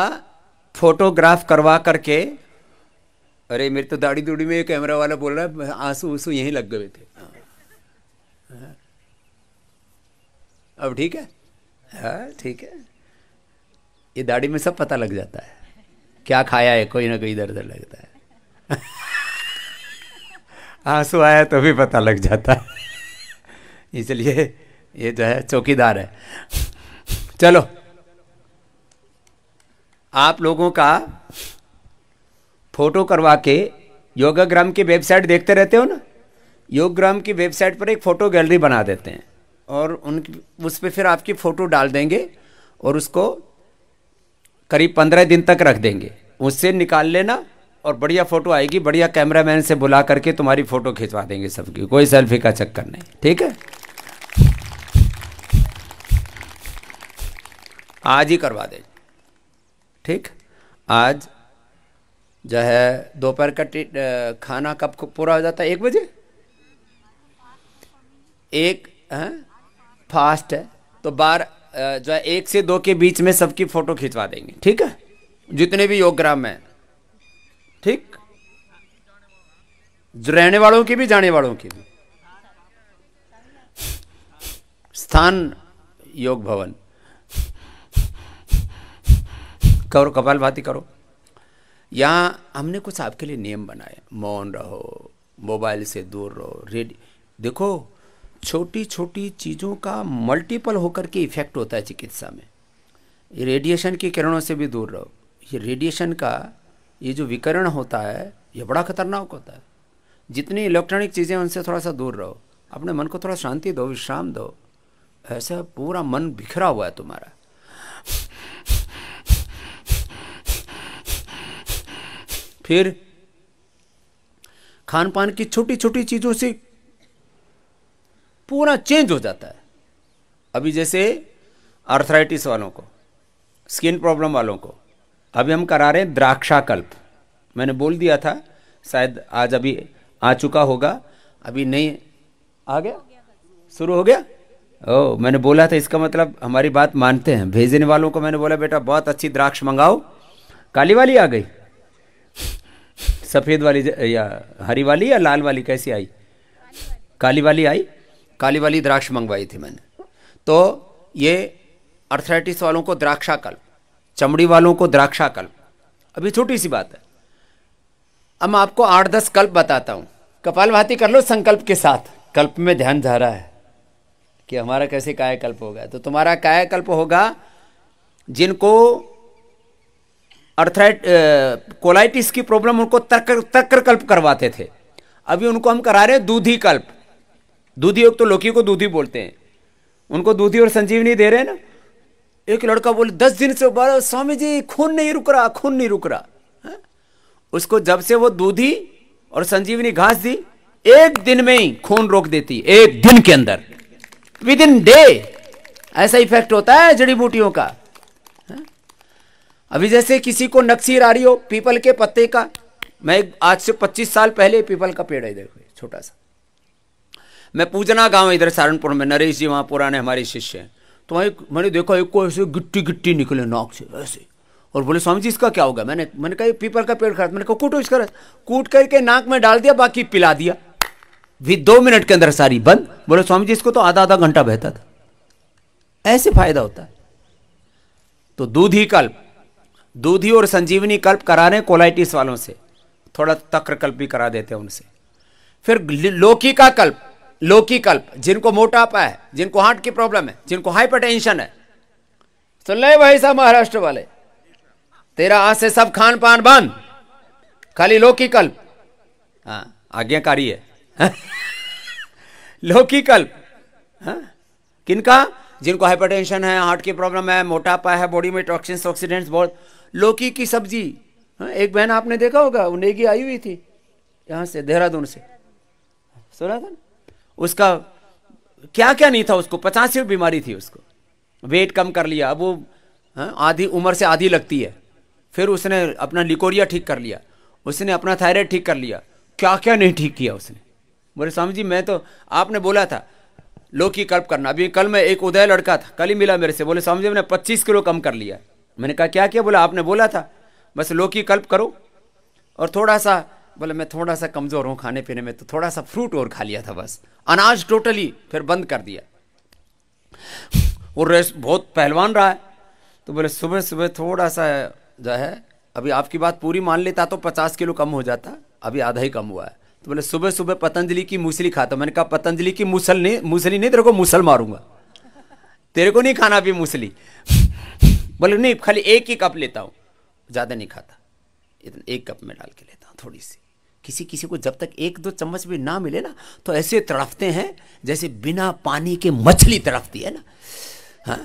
फोटोग्राफ करवा करके अरे मेरे तो दाढ़ी दूढ़ी में कैमरा वाला बोल रहा है आंसू उंसू यहीं लग गए थे अब ठीक है हाँ ठीक है ये दाढ़ी में सब पता लग जाता है क्या खाया है कोई ना कोई इधर उधर लगता है *laughs* आंसू आया तो भी पता लग जाता है इसलिए ये जो है चौकीदार है चलो आप लोगों का फोटो करवा के योगाग्राम की वेबसाइट देखते रहते हो ना योगग्राम की वेबसाइट पर एक फ़ोटो गैलरी बना देते हैं और उन उस पर फिर आपकी फ़ोटो डाल देंगे और उसको करीब पंद्रह दिन तक रख देंगे उससे निकाल लेना और बढ़िया फ़ोटो आएगी बढ़िया कैमरा मैन से बुला करके तुम्हारी फ़ोटो खिंचवा देंगे सबकी कोई सेल्फी का चक्कर नहीं ठीक है आज ही करवा दे ठीक आज जो है दोपहर का खाना कब पूरा हो जाता है एक बजे एक है हाँ? फास्ट है तो बार जो है एक से दो के बीच में सबकी फ़ोटो खिंचवा देंगे ठीक है जितने भी योग ग्राम हैं ठीक रहने वालों की भी जाने वालों की भी स्थान योग भवन करो कपाल भाती करो यहाँ हमने कुछ आपके लिए नियम बनाए मौन रहो मोबाइल से दूर रहो रेडी देखो छोटी छोटी चीज़ों का मल्टीपल होकर के इफेक्ट होता है चिकित्सा में रेडिएशन की किरणों से भी दूर रहो ये रेडिएशन का ये जो विकरण होता है ये बड़ा खतरनाक होता है जितनी इलेक्ट्रॉनिक चीज़ें उनसे थोड़ा सा दूर रहो अपने मन को थोड़ा शांति दो विश्राम दो ऐसा पूरा मन बिखरा हुआ है तुम्हारा फिर खान पान की छोटी छोटी चीज़ों से पूरा चेंज हो जाता है अभी जैसे आर्थराइटिस वालों को स्किन प्रॉब्लम वालों को अभी हम करा रहे हैं द्राक्षाकल्प मैंने बोल दिया था शायद आज अभी आ चुका होगा अभी नहीं आ गया शुरू हो गया ओ मैंने बोला था इसका मतलब हमारी बात मानते हैं भेजने वालों को मैंने बोला बेटा बहुत अच्छी द्राक्ष मंगाओ काली वाली आ गई सफ़ेद वाली या हरी वाली या लाल वाली कैसी आई काली वाली आई काली वाली द्राक्ष मंगवाई थी मैंने तो ये अर्थराइटिस वालों को द्राक्षाकल्प चमड़ी वालों को द्राक्षा कल्प अभी छोटी सी बात है अब मैं आपको आठ दस कल्प बताता हूँ कपाल भाती कर लो संकल्प के साथ कल्प में ध्यान जा रहा है कि हमारा कैसे कायाकल्प होगा तो तुम्हारा कायाकल्प होगा जिनको अर्थराइट कोलाइटिस की प्रॉब्लम उनको तक्र कल्प करवाते थे अभी उनको हम करा रहे हैं दूधी कल्प दूधी योग तो लोकी को दूधी बोलते हैं उनको दूधी और संजीवनी दे रहे हैं ना एक लड़का बोले दस दिन से बारह स्वामी जी खून नहीं रुक रहा खून नहीं रुक रहा है? हाँ? उसको जब से वो दूधी और संजीवनी घास दी एक दिन में ही खून रोक देती एक दिन के अंदर विद इन डे ऐसा इफेक्ट होता है जड़ी बूटियों का है? हाँ? अभी जैसे किसी को नक्सीर आ रही हो पीपल के पत्ते का मैं आज से 25 साल पहले पीपल का पेड़ है देखो छोटा सा मैं पूजना गांव इधर सहारनपुर में नरेश जी वहां पुराने हमारे शिष्य हैं तो तुम्हारी मैंने देखा एक को ऐसे गिट्टी गिट्टी निकले नाक से ऐसे और बोले स्वामी जी इसका क्या होगा मैंने मैंने कहा पीपल का पेड़ खराब मैंने कहा कूटो इसका कूट करके नाक में डाल दिया बाकी पिला दिया भी दो मिनट के अंदर सारी बंद बोले स्वामी जी इसको तो आधा आधा घंटा बहता था ऐसे फायदा होता है तो दूध ही कल्प दूध ही और संजीवनी कल्प करा रहे कोलाइटिस वालों से थोड़ा तक्र कल्प भी करा देते हैं उनसे फिर लोकी का कल्प लोकी कल्प जिनको मोटापा है जिनको हार्ट की प्रॉब्लम है जिनको हाइपरटेंशन है सुन तो ले भाई साहब महाराष्ट्र वाले तेरा आज से सब खान पान बंद खाली लोकी कल्प हाँ आज्ञाकारी है *laughs* लोकी कल्प हाँ, किनका जिनको हाइपरटेंशन है हार्ट की प्रॉब्लम है मोटापा है बॉडी में टॉक्सिन्स ऑक्सीडेंट्स बहुत लोकी की सब्जी हाँ, एक बहन आपने देखा होगा वो नेगी आई हुई थी यहाँ से देहरादून से सुना था ना उसका क्या क्या नहीं था उसको पचासी बीमारी थी उसको वेट कम कर लिया अब वो हाँ, आधी उम्र से आधी लगती है फिर उसने अपना लिकोरिया ठीक कर लिया उसने अपना थायराइड ठीक कर लिया क्या क्या नहीं ठीक किया उसने बोले स्वामी जी मैं तो आपने बोला था लो की कल्प करना अभी कल मैं एक उदय लड़का था कल ही मिला मेरे से बोले स्वामी जी मैंने पच्चीस किलो कम कर लिया मैंने कहा क्या किया बोला आपने बोला था बस लो की कल्प करो और थोड़ा सा बोले मैं थोड़ा सा कमज़ोर हूँ खाने पीने में तो थोड़ा सा फ्रूट और खा लिया था बस अनाज टोटली फिर बंद कर दिया वो रेस बहुत पहलवान रहा है तो बोले सुबह सुबह थोड़ा सा जो है अभी आपकी बात पूरी मान लेता तो पचास किलो कम हो जाता अभी आधा ही कम हुआ है तो बोले सुबह सुबह पतंजलि की मूसली खाता मैंने कहा पतंजलि की मूसल नहीं मूसली नहीं तेरे को मूसल मारूंगा तेरे को नहीं खाना अभी मूसली बोले नहीं खाली एक ही कप लेता हूँ ज़्यादा नहीं खाता इतना एक कप में डाल के लेता हूँ थोड़ी सी किसी किसी को जब तक एक दो चम्मच भी ना मिले ना तो ऐसे तड़फते हैं जैसे बिना पानी के मछली तड़फती है ना हाँ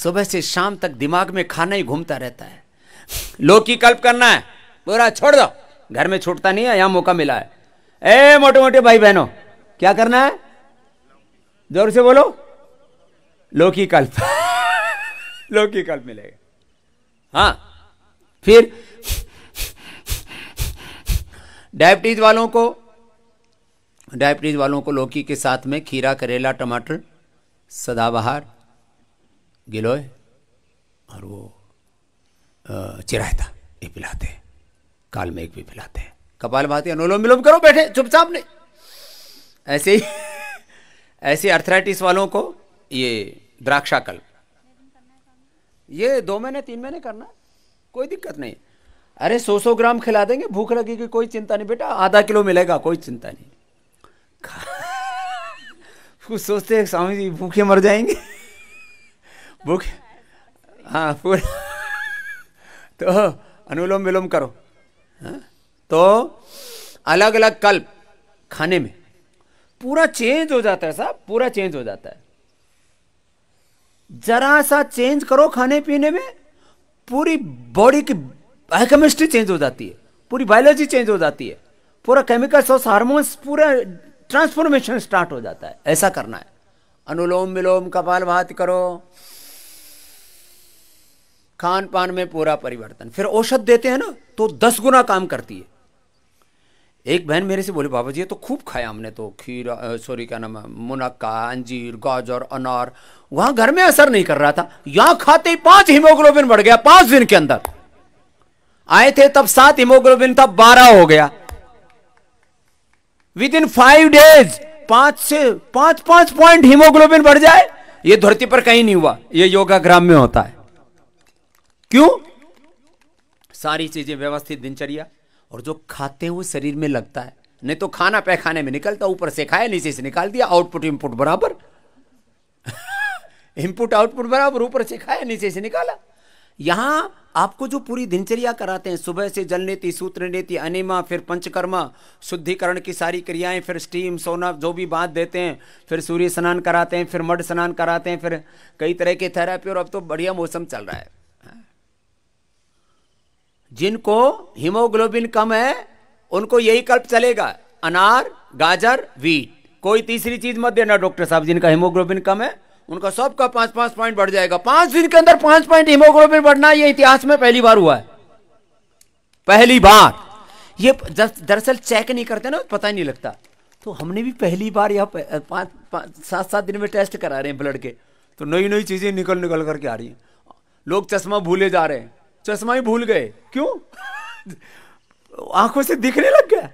सुबह से शाम तक दिमाग में खाना ही घूमता रहता है लोकी कल्प करना है बोरा छोड़ दो घर में छूटता नहीं है यहां मौका मिला है ए मोटे मोटे भाई बहनों क्या करना है जोर से बोलो लोकी कल्प *laughs* लोकी कल्प मिलेगा हाँ फिर डायबिटीज वालों को डायबिटीज वालों को लौकी के साथ में खीरा करेला टमाटर सदाबहार गिलोय और वो चिरायता ये पिलाते हैं काल में एक भी पिलाते हैं कपाल भाती अनुलोम विलोम करो बैठे चुपचाप नहीं ऐसे ही *laughs* ऐसे अर्थराइटिस वालों को ये द्राक्षाकल्प ये दो महीने तीन महीने करना कोई दिक्कत नहीं अरे सौ सौ ग्राम खिला देंगे भूख लगेगी कोई चिंता नहीं बेटा आधा किलो मिलेगा कोई चिंता नहीं कुछ *laughs* सोचते हैं स्वामी जी भूखे मर जाएंगे *laughs* भूखे हाँ पूरा *laughs* तो अनुलोम विलोम करो हा? तो अलग अलग कल्प खाने में पूरा चेंज हो जाता है साहब पूरा चेंज हो जाता है जरा सा चेंज करो खाने पीने में पूरी बॉडी की बायोकेमिस्ट्री चेंज हो जाती है पूरी बायोलॉजी चेंज हो जाती है पूरा केमिकल्स और हार्मोन्स पूरा ट्रांसफॉर्मेशन स्टार्ट हो जाता है ऐसा करना है अनुलोम विलोम कपाल भात करो खान पान में पूरा परिवर्तन फिर औषध देते हैं ना तो दस गुना काम करती है एक बहन मेरे से बोली बाबा जी तो खूब खाया हमने तो खीर सॉरी क्या नाम है मुनक्का अंजीर गाजर अनार वहां घर में असर नहीं कर रहा था यहां खाते ही पांच हीमोग्लोबिन बढ़ गया पांच दिन के अंदर आए थे तब सात हिमोग्लोबिन था बारह हो गया विद इन फाइव डेज पांच से पांच पांच पॉइंट हिमोग्लोबिन बढ़ जाए ये धरती पर कहीं नहीं हुआ ये ग्राम में होता है क्यों सारी चीजें व्यवस्थित दिनचर्या और जो खाते हैं वो शरीर में लगता है नहीं तो खाना पैखाने में निकलता ऊपर से खाया नीचे से निकाल दिया आउटपुट इनपुट बराबर इनपुट *laughs* आउटपुट बराबर ऊपर से खाया नीचे से निकाला यहाँ आपको जो पूरी दिनचर्या कराते हैं सुबह से जल नीति सूत्र नीति अनिमा फिर पंचकर्मा शुद्धिकरण की सारी क्रियाएं फिर स्टीम सोना जो भी बांध देते हैं फिर सूर्य स्नान कराते हैं फिर मड स्नान कराते हैं फिर कई तरह के थेरापी और अब तो बढ़िया मौसम चल रहा है जिनको हीमोग्लोबिन कम है उनको यही कल्प चलेगा अनार गाजर वीट कोई तीसरी चीज मत देना डॉक्टर साहब जिनका हीमोग्लोबिन कम है उनका सबका पांच पांच पॉइंट बढ़ जाएगा पांच दिन के अंदर पांच पॉइंट हीमोग्लोबिन बढ़ना यह इतिहास में पहली बार हुआ है पहली बार ये दरअसल चेक नहीं करते ना पता ही नहीं लगता तो हमने भी पहली बार यह पांच सात सात दिन में टेस्ट करा रहे हैं ब्लड के तो नई नई चीज़ें निकल निकल करके आ रही हैं लोग चश्मा भूले जा रहे हैं चश्मा ही भूल गए क्यों *laughs* आंखों से दिखने लग गया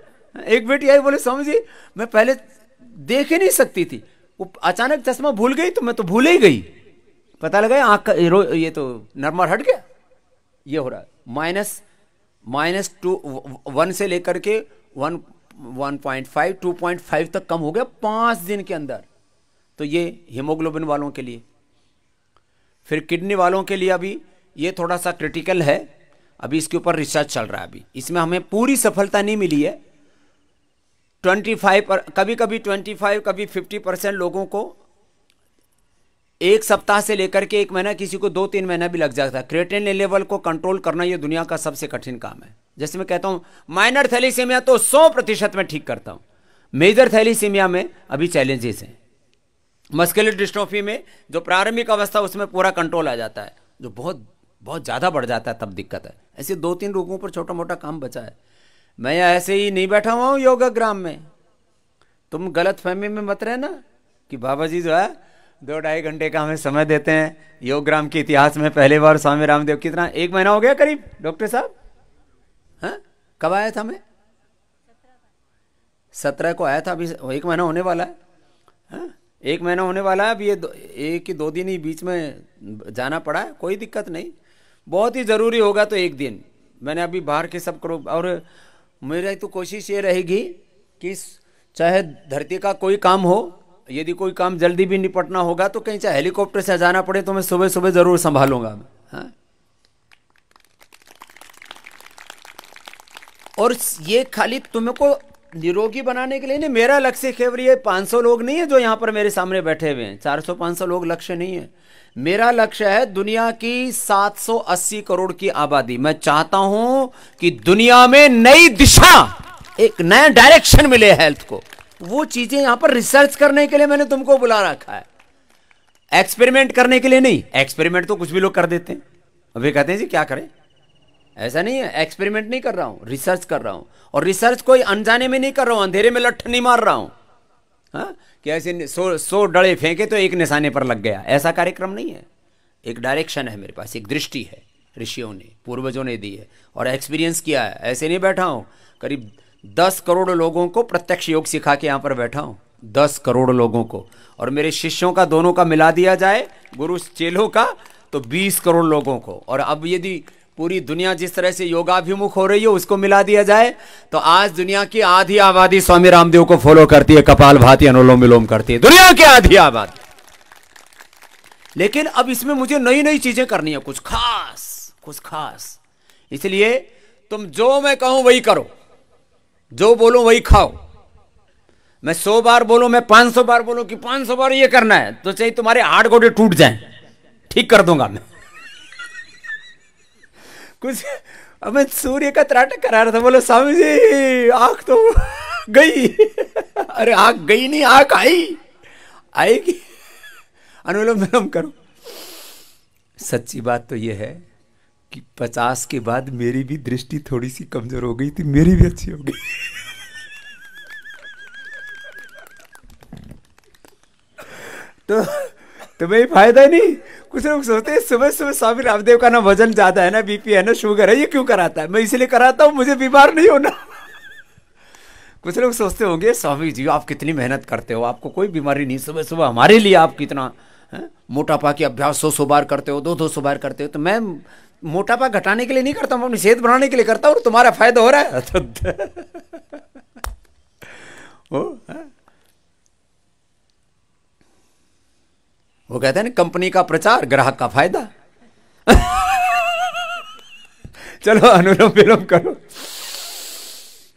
एक बेटी आई बोले समझी मैं पहले देख ही नहीं सकती थी वो अचानक चश्मा भूल गई तो मैं तो भूल ही गई पता लगा आंख का ये तो नर्मल हट गया ये हो रहा है माइनस माइनस टू वन से लेकर के one one point five two point five तक कम हो गया पांच दिन के अंदर तो ये हीमोग्लोबिन वालों के लिए फिर किडनी वालों के लिए अभी ये थोड़ा सा क्रिटिकल है अभी इसके ऊपर रिसर्च चल रहा है अभी इसमें हमें पूरी सफलता नहीं मिली है ट्वेंटी फाइव पर कभी कभी ट्वेंटी फाइव कभी फिफ्टी परसेंट लोगों को एक सप्ताह से लेकर के एक महीना किसी को दो तीन महीना भी लग जाता है क्रिएटिन लेवल को कंट्रोल करना ये दुनिया का सबसे कठिन काम है जैसे मैं कहता हूँ माइनर थैलीसीमिया तो सौ प्रतिशत में ठीक करता हूँ मेजर थैलीसीमिया में अभी चैलेंजेस हैं मस्कुलर डिस्ट्रोफी में जो प्रारंभिक अवस्था उसमें पूरा कंट्रोल आ जाता है जो बहुत बहुत ज़्यादा बढ़ जाता है तब दिक्कत है ऐसे दो तीन रोगों पर छोटा मोटा काम बचा है मैं ऐसे ही नहीं बैठा हुआ हूँ योगाग्राम में तुम गलत फहमी में मत रहे ना कि बाबा जी जो है दो ढाई घंटे का हमें समय देते हैं योगग्राम के इतिहास में पहली बार स्वामी रामदेव कितना एक महीना हो गया करीब डॉक्टर साहब हाँ कब आया था मैं सत्रह को आया था अभी एक महीना होने वाला है हाँ? एक महीना होने वाला है अभी ये एक ही दो दिन ही बीच में जाना पड़ा है कोई दिक्कत नहीं बहुत ही ज़रूरी होगा तो एक दिन मैंने अभी बाहर के सब करो और मेरी तो कोशिश ये रहेगी कि चाहे धरती का कोई काम हो यदि कोई काम जल्दी भी निपटना होगा तो कहीं चाहे हेलीकॉप्टर से जाना पड़े तो मैं सुबह सुबह ज़रूर संभालूंगा मैं हाँ और ये खाली को निरोगी बनाने के लिए नहीं मेरा लक्ष्य केवल ये 500 लोग नहीं है जो यहाँ पर मेरे सामने बैठे हुए हैं 400-500 लोग लक्ष्य नहीं है मेरा लक्ष्य है दुनिया की 780 करोड़ की आबादी मैं चाहता हूं कि दुनिया में नई दिशा एक नया डायरेक्शन मिले हेल्थ को वो चीजें यहां पर रिसर्च करने के लिए मैंने तुमको बुला रखा है एक्सपेरिमेंट करने के लिए नहीं एक्सपेरिमेंट तो कुछ भी लोग कर देते हैं अभी कहते हैं जी क्या करें ऐसा नहीं है एक्सपेरिमेंट नहीं कर रहा हूं रिसर्च कर रहा हूं और रिसर्च कोई अनजाने में नहीं कर रहा हूं अंधेरे में लठ नहीं मार रहा हूं हा? कि ऐसे सौ सौ डड़े फेंके तो एक निशाने पर लग गया ऐसा कार्यक्रम नहीं है एक डायरेक्शन है मेरे पास एक दृष्टि है ऋषियों ने पूर्वजों ने दी है और एक्सपीरियंस किया है ऐसे नहीं बैठा हूँ करीब दस करोड़ लोगों को प्रत्यक्ष योग सिखा के यहाँ पर बैठा हूँ दस करोड़ लोगों को और मेरे शिष्यों का दोनों का मिला दिया जाए गुरु चेलों का तो बीस करोड़ लोगों को और अब यदि पूरी दुनिया जिस तरह से योगाभिमुख हो रही है उसको मिला दिया जाए तो आज दुनिया की आधी आबादी स्वामी रामदेव को फॉलो करती है कपाल भाती अनुलोम विलोम करती है दुनिया की आधी आबादी लेकिन अब इसमें मुझे नई नई चीजें करनी है कुछ खास कुछ खास इसलिए तुम जो मैं कहूं वही करो जो बोलो वही खाओ मैं सौ बार बोलो मैं पांच सौ बार बोलो कि पांच सौ बार ये करना है तो चाहिए तुम्हारे हार्ड गोडे टूट जाए ठीक कर दूंगा मैं कुछ मैं सूर्य का तराटक करा रहा था बोलो स्वामी जी आँख तो गई अरे आँख गई नहीं आँख आई आएगी अनुलोम विलोम करो सच्ची बात तो यह है कि पचास के बाद मेरी भी दृष्टि थोड़ी सी कमजोर हो गई थी मेरी भी अच्छी हो गई तो तुम्हें फायदा नहीं कुछ लोग सोचते हैं सुबह सुबह स्वामी रामदेव का ना वजन ज्यादा है ना बीपी है ना शुगर है ये क्यों कराता है मैं इसलिए कराता हूँ मुझे बीमार नहीं होना *laughs* कुछ लोग सोचते होंगे स्वामी जी आप कितनी मेहनत करते हो आपको कोई बीमारी नहीं सुबह सुबह हमारे लिए आप कितना मोटापा की अभ्यास सौ सौ बार करते हो दो दो सौ बार करते हो तो मैं मोटापा घटाने के लिए नहीं करता हूँ अपनी सेहत बनाने के लिए करता हूँ और तुम्हारा फायदा हो रहा है *laughs* वो कहते हैं ना कंपनी का प्रचार ग्राहक का फायदा *laughs* चलो अनुलोम विलोम करो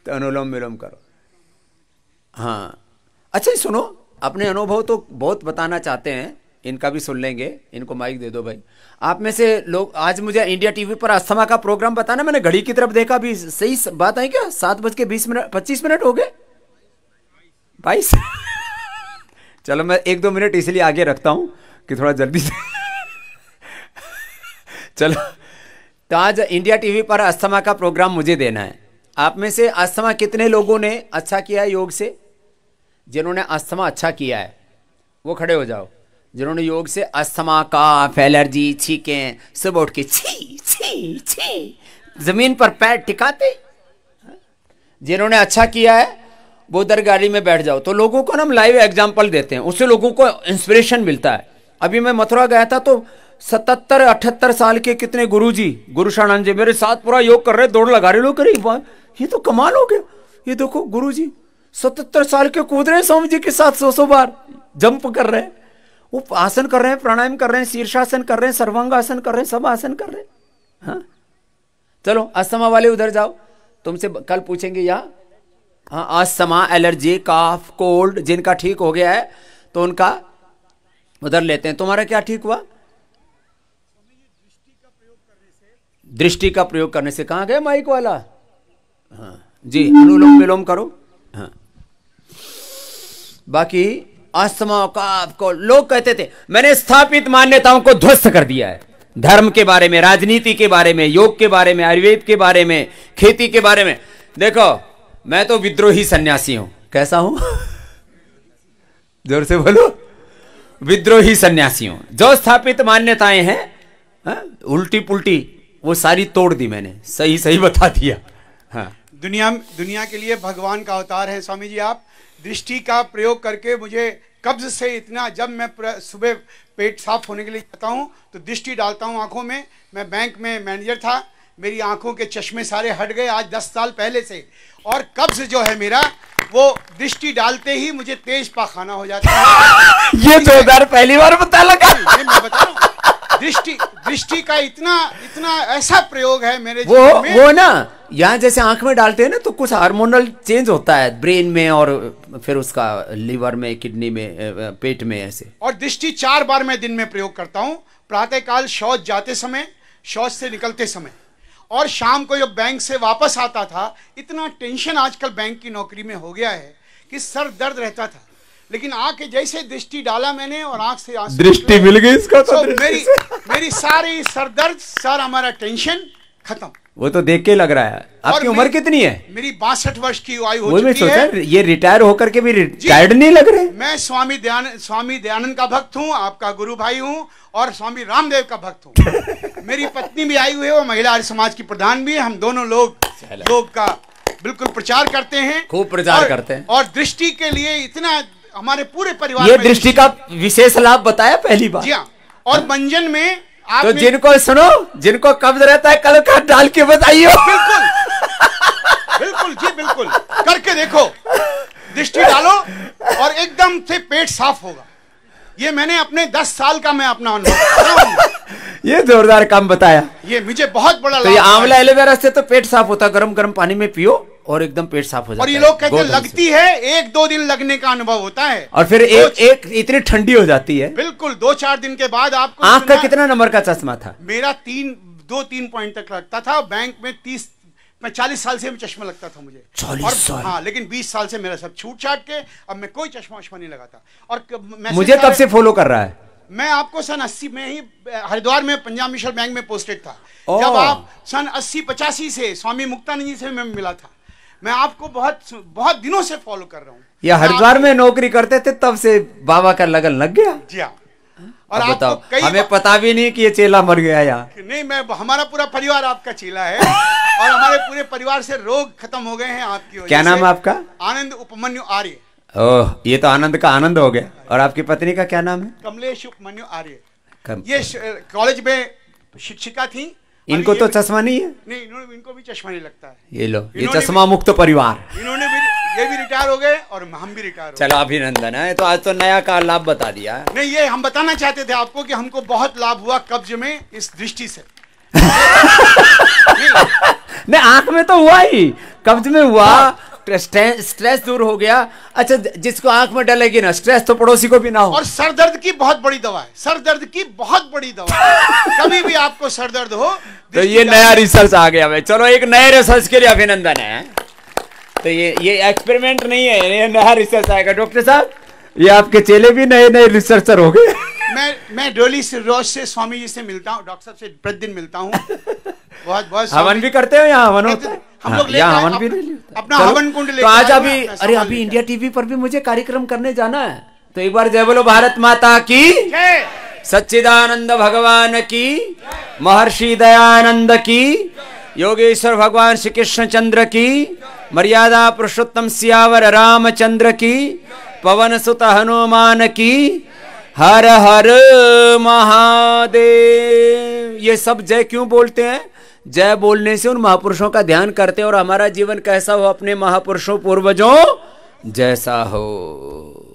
तो अनुलोम विलोम करो हाँ अच्छा सुनो अपने अनुभव तो बहुत बताना चाहते हैं इनका भी सुन लेंगे इनको माइक दे दो भाई आप में से लोग आज मुझे इंडिया टीवी पर अस्थमा का प्रोग्राम बताना मैंने घड़ी की तरफ देखा भी सही बात है क्या सात बज के बीस मिनट पच्चीस मिनट हो गए बाईस चलो मैं एक दो मिनट इसलिए आगे रखता हूँ कि थोड़ा जल्दी से चलो तो आज इंडिया टीवी पर अस्थमा का प्रोग्राम मुझे देना है आप में से अस्थमा कितने लोगों ने अच्छा किया है योग से जिन्होंने अस्थमा अच्छा किया है वो खड़े हो जाओ जिन्होंने योग से अस्थमा काफ एलर्जी छीके सुबह उठ के छी छी छी जमीन पर पैर टिकाते हाँ? जिन्होंने अच्छा किया है वो उधर गाड़ी में बैठ जाओ तो लोगों को हम लाइव एग्जाम्पल देते हैं उससे लोगों को इंस्पिरेशन मिलता है अभी मैं मथुरा गया था तो सतहत्तर अठहत्तर साल के कितने गुरु जी गुरु शरणानंद जी मेरे साथ पूरा योग कर रहे दौड़ लगा रहे लोग अरे ये तो कमाल हो गया ये देखो गुरु जी सतहत्तर साल के कूद रहे स्वामी जी के साथ सौ सौ बार जंप कर रहे हैं वो आसन कर रहे हैं प्राणायाम कर रहे हैं शीर्षासन कर रहे हैं आसन कर रहे हैं सब आसन कर रहे हैं हाँ चलो अस्थमा वाले उधर जाओ तुमसे कल पूछेंगे यहाँ हाँ, अस्थमा एलर्जी काफ कोल्ड जिनका ठीक हो गया है तो उनका उधर लेते हैं तुम्हारा क्या ठीक हुआ दृष्टि का प्रयोग करने से कहा गया माइक वाला हाँ जी अनुलोम विलोम करो हाँ बाकी अस्थमा काफ को लोग कहते थे मैंने स्थापित मान्यताओं को ध्वस्त कर दिया है धर्म के बारे में राजनीति के बारे में योग के बारे में आयुर्वेद के बारे में खेती के बारे में देखो मैं तो विद्रोही सन्यासी हूं कैसा हूं *laughs* जोर से बोलो विद्रोही सन्यासी हूं जो स्थापित मान्यताएं हैं हा? उल्टी पुल्टी वो सारी तोड़ दी मैंने सही सही बता दिया हाँ। दुनिया दुनिया के लिए भगवान का अवतार है स्वामी जी आप दृष्टि का प्रयोग करके मुझे कब्ज से इतना जब मैं सुबह पेट साफ होने के लिए जाता हूँ तो दृष्टि डालता हूँ आंखों में मैं बैंक में मैनेजर था मेरी आंखों के चश्मे सारे हट गए आज दस साल पहले से और कब्ज जो है मेरा वो दृष्टि डालते ही मुझे तेज पाखाना हो जाता है *laughs* ये तो यार पहली बार पता लगा मैं बता रहा दृष्टि दृष्टि का इतना इतना ऐसा प्रयोग है मेरे वो में। वो ना यहाँ जैसे आंख में डालते हैं ना तो कुछ हार्मोनल चेंज होता है ब्रेन में और फिर उसका लीवर में किडनी में पेट में ऐसे और दृष्टि चार बार मैं दिन में प्रयोग करता हूँ प्रातः काल शौच जाते समय शौच से निकलते समय और शाम को जब बैंक से वापस आता था इतना टेंशन आजकल बैंक की नौकरी में हो गया है कि सर दर्द रहता था लेकिन आके जैसे दृष्टि डाला मैंने और आंख से आंसू दृष्टि मिल गई इसका तो मेरी मेरी सारी सर दर्द सर हमारा टेंशन खत्म वो तो देख के लग रहा है आपकी उम्र कितनी है मेरी बासठ वर्ष की आयु हो चुकी है ये रिटायर होकर के भी रिटायर्ड नहीं लग रहे मैं स्वामी दयान स्वामी दयानंद का भक्त हूँ आपका गुरु भाई हूँ और स्वामी रामदेव का भक्त हूँ *laughs* मेरी पत्नी भी आई हुई है वो महिला आर्य समाज की प्रधान भी है हम दोनों लोग लोग का बिल्कुल प्रचार करते हैं खूब प्रचार करते हैं और दृष्टि के लिए इतना हमारे पूरे परिवार ये दृष्टि का विशेष लाभ बताया पहली बार जी हाँ। और मंजन में तो जिनको सुनो जिनको कब्ज रहता है कल का डाल के बताइए बिल्कुल बिल्कुल जी बिल्कुल करके देखो दृष्टि डालो और एकदम से पेट साफ होगा ये मैंने अपने दस साल का मैं अपना अनुभव *laughs* ये जोरदार काम बताया ये मुझे बहुत बड़ा तो ये आंवला एलोवेरा से तो पेट साफ होता गर्म गर्म पानी में पियो और एकदम पेट साफ हो जाता और ये लोग कहते हैं लगती है एक दो दिन लगने का अनुभव होता है और फिर एक एक इतनी ठंडी हो जाती है बिल्कुल दो चार दिन के बाद आपको आंख का कितना नंबर का चश्मा था मेरा तीन दो तीन पॉइंट तक लगता था बैंक में तीस मैं चालीस साल से चश्मा लगता था मुझे चालीस साल हाँ लेकिन बीस साल से मेरा सब छूट छाट के अब मैं कोई चश्मा वश्मा नहीं लगाता और मुझे तब से फॉलो कर रहा है मैं आपको सन अस्सी में ही हरिद्वार में पंजाब नेशनल बैंक में पोस्टेड था जब आप सन अस्सी पचासी से स्वामी मुक्तानंद जी से मैं मिला था मैं आपको बहुत बहुत दिनों से फॉलो कर रहा हूँ या हरिद्वार में नौकरी करते थे तब से बाबा का लगन लग गया जी हाँ और आप बताओ कई हमें पता भी नहीं कि ये चेला मर गया यार नहीं मैं हमारा पूरा परिवार आपका चेला है और हमारे पूरे परिवार से रोग खत्म हो गए हैं आपकी क्या नाम है आपका आनंद उपमन्यु आर्य ओह ये तो आनंद का आनंद हो गया और आपकी पत्नी का क्या नाम है कमलेश उपमन्यु आर्य कम... ये कॉलेज में शिक्षिका थी इनको तो चश्मा नहीं है नहीं इन्होंने इनको भी चश्मा नहीं लगता है ये लो ये चश्मा मुक्त परिवार इन्होंने भी ये भी रिटायर हो गए और हम भी रिटायर चलो अभिनंदन है तो आज तो नया का लाभ बता दिया नहीं ये हम बताना चाहते थे आपको कि हमको बहुत लाभ हुआ कब्ज में इस दृष्टि से *laughs* नहीं आंख में तो हुआ ही कब्ज में हुआ हाँ। स्ट्रेस दूर हो गया अच्छा जिसको आंख में डलेगी ना स्ट्रेस तो पड़ोसी को भी ना हो और सर दर्द की बहुत बड़ी दवा है सर दर्द की बहुत बड़ी दवा *laughs* कभी भी आपको सर दर्द हो तो ये नया रिसर्च आ गया भाई चलो एक नए रिसर्च के लिए अभिनंदन है तो ये ये एक्सपेरिमेंट नहीं है ये नया रिसर्च आएगा डॉक्टर साहब ये आपके चेले भी नए नए रिसर्चर हो गए मैं मैं से रोज से स्वामी जी से मिलता हूँ डॉक्टर साहब से प्रतिदिन मिलता हूँ *laughs* बहुत बहुत हवन भी करते हो यहाँ हवन होता है हम लोग हाँ, हवन भी अपना हवन कुंड ले तो आज अभी अरे अभी इंडिया टीवी पर भी मुझे कार्यक्रम करने जाना है तो एक बार जय बोलो भारत माता की सच्चिदानंद भगवान की महर्षि दयानंद की योगेश्वर भगवान श्री कृष्ण चंद्र की मर्यादा पुरुषोत्तम सियावर रामचंद्र की पवन सुत हनुमान की हर हर महादेव ये सब जय क्यों बोलते हैं जय बोलने से उन महापुरुषों का ध्यान करते हैं और हमारा जीवन कैसा हो अपने महापुरुषों पूर्वजों जैसा हो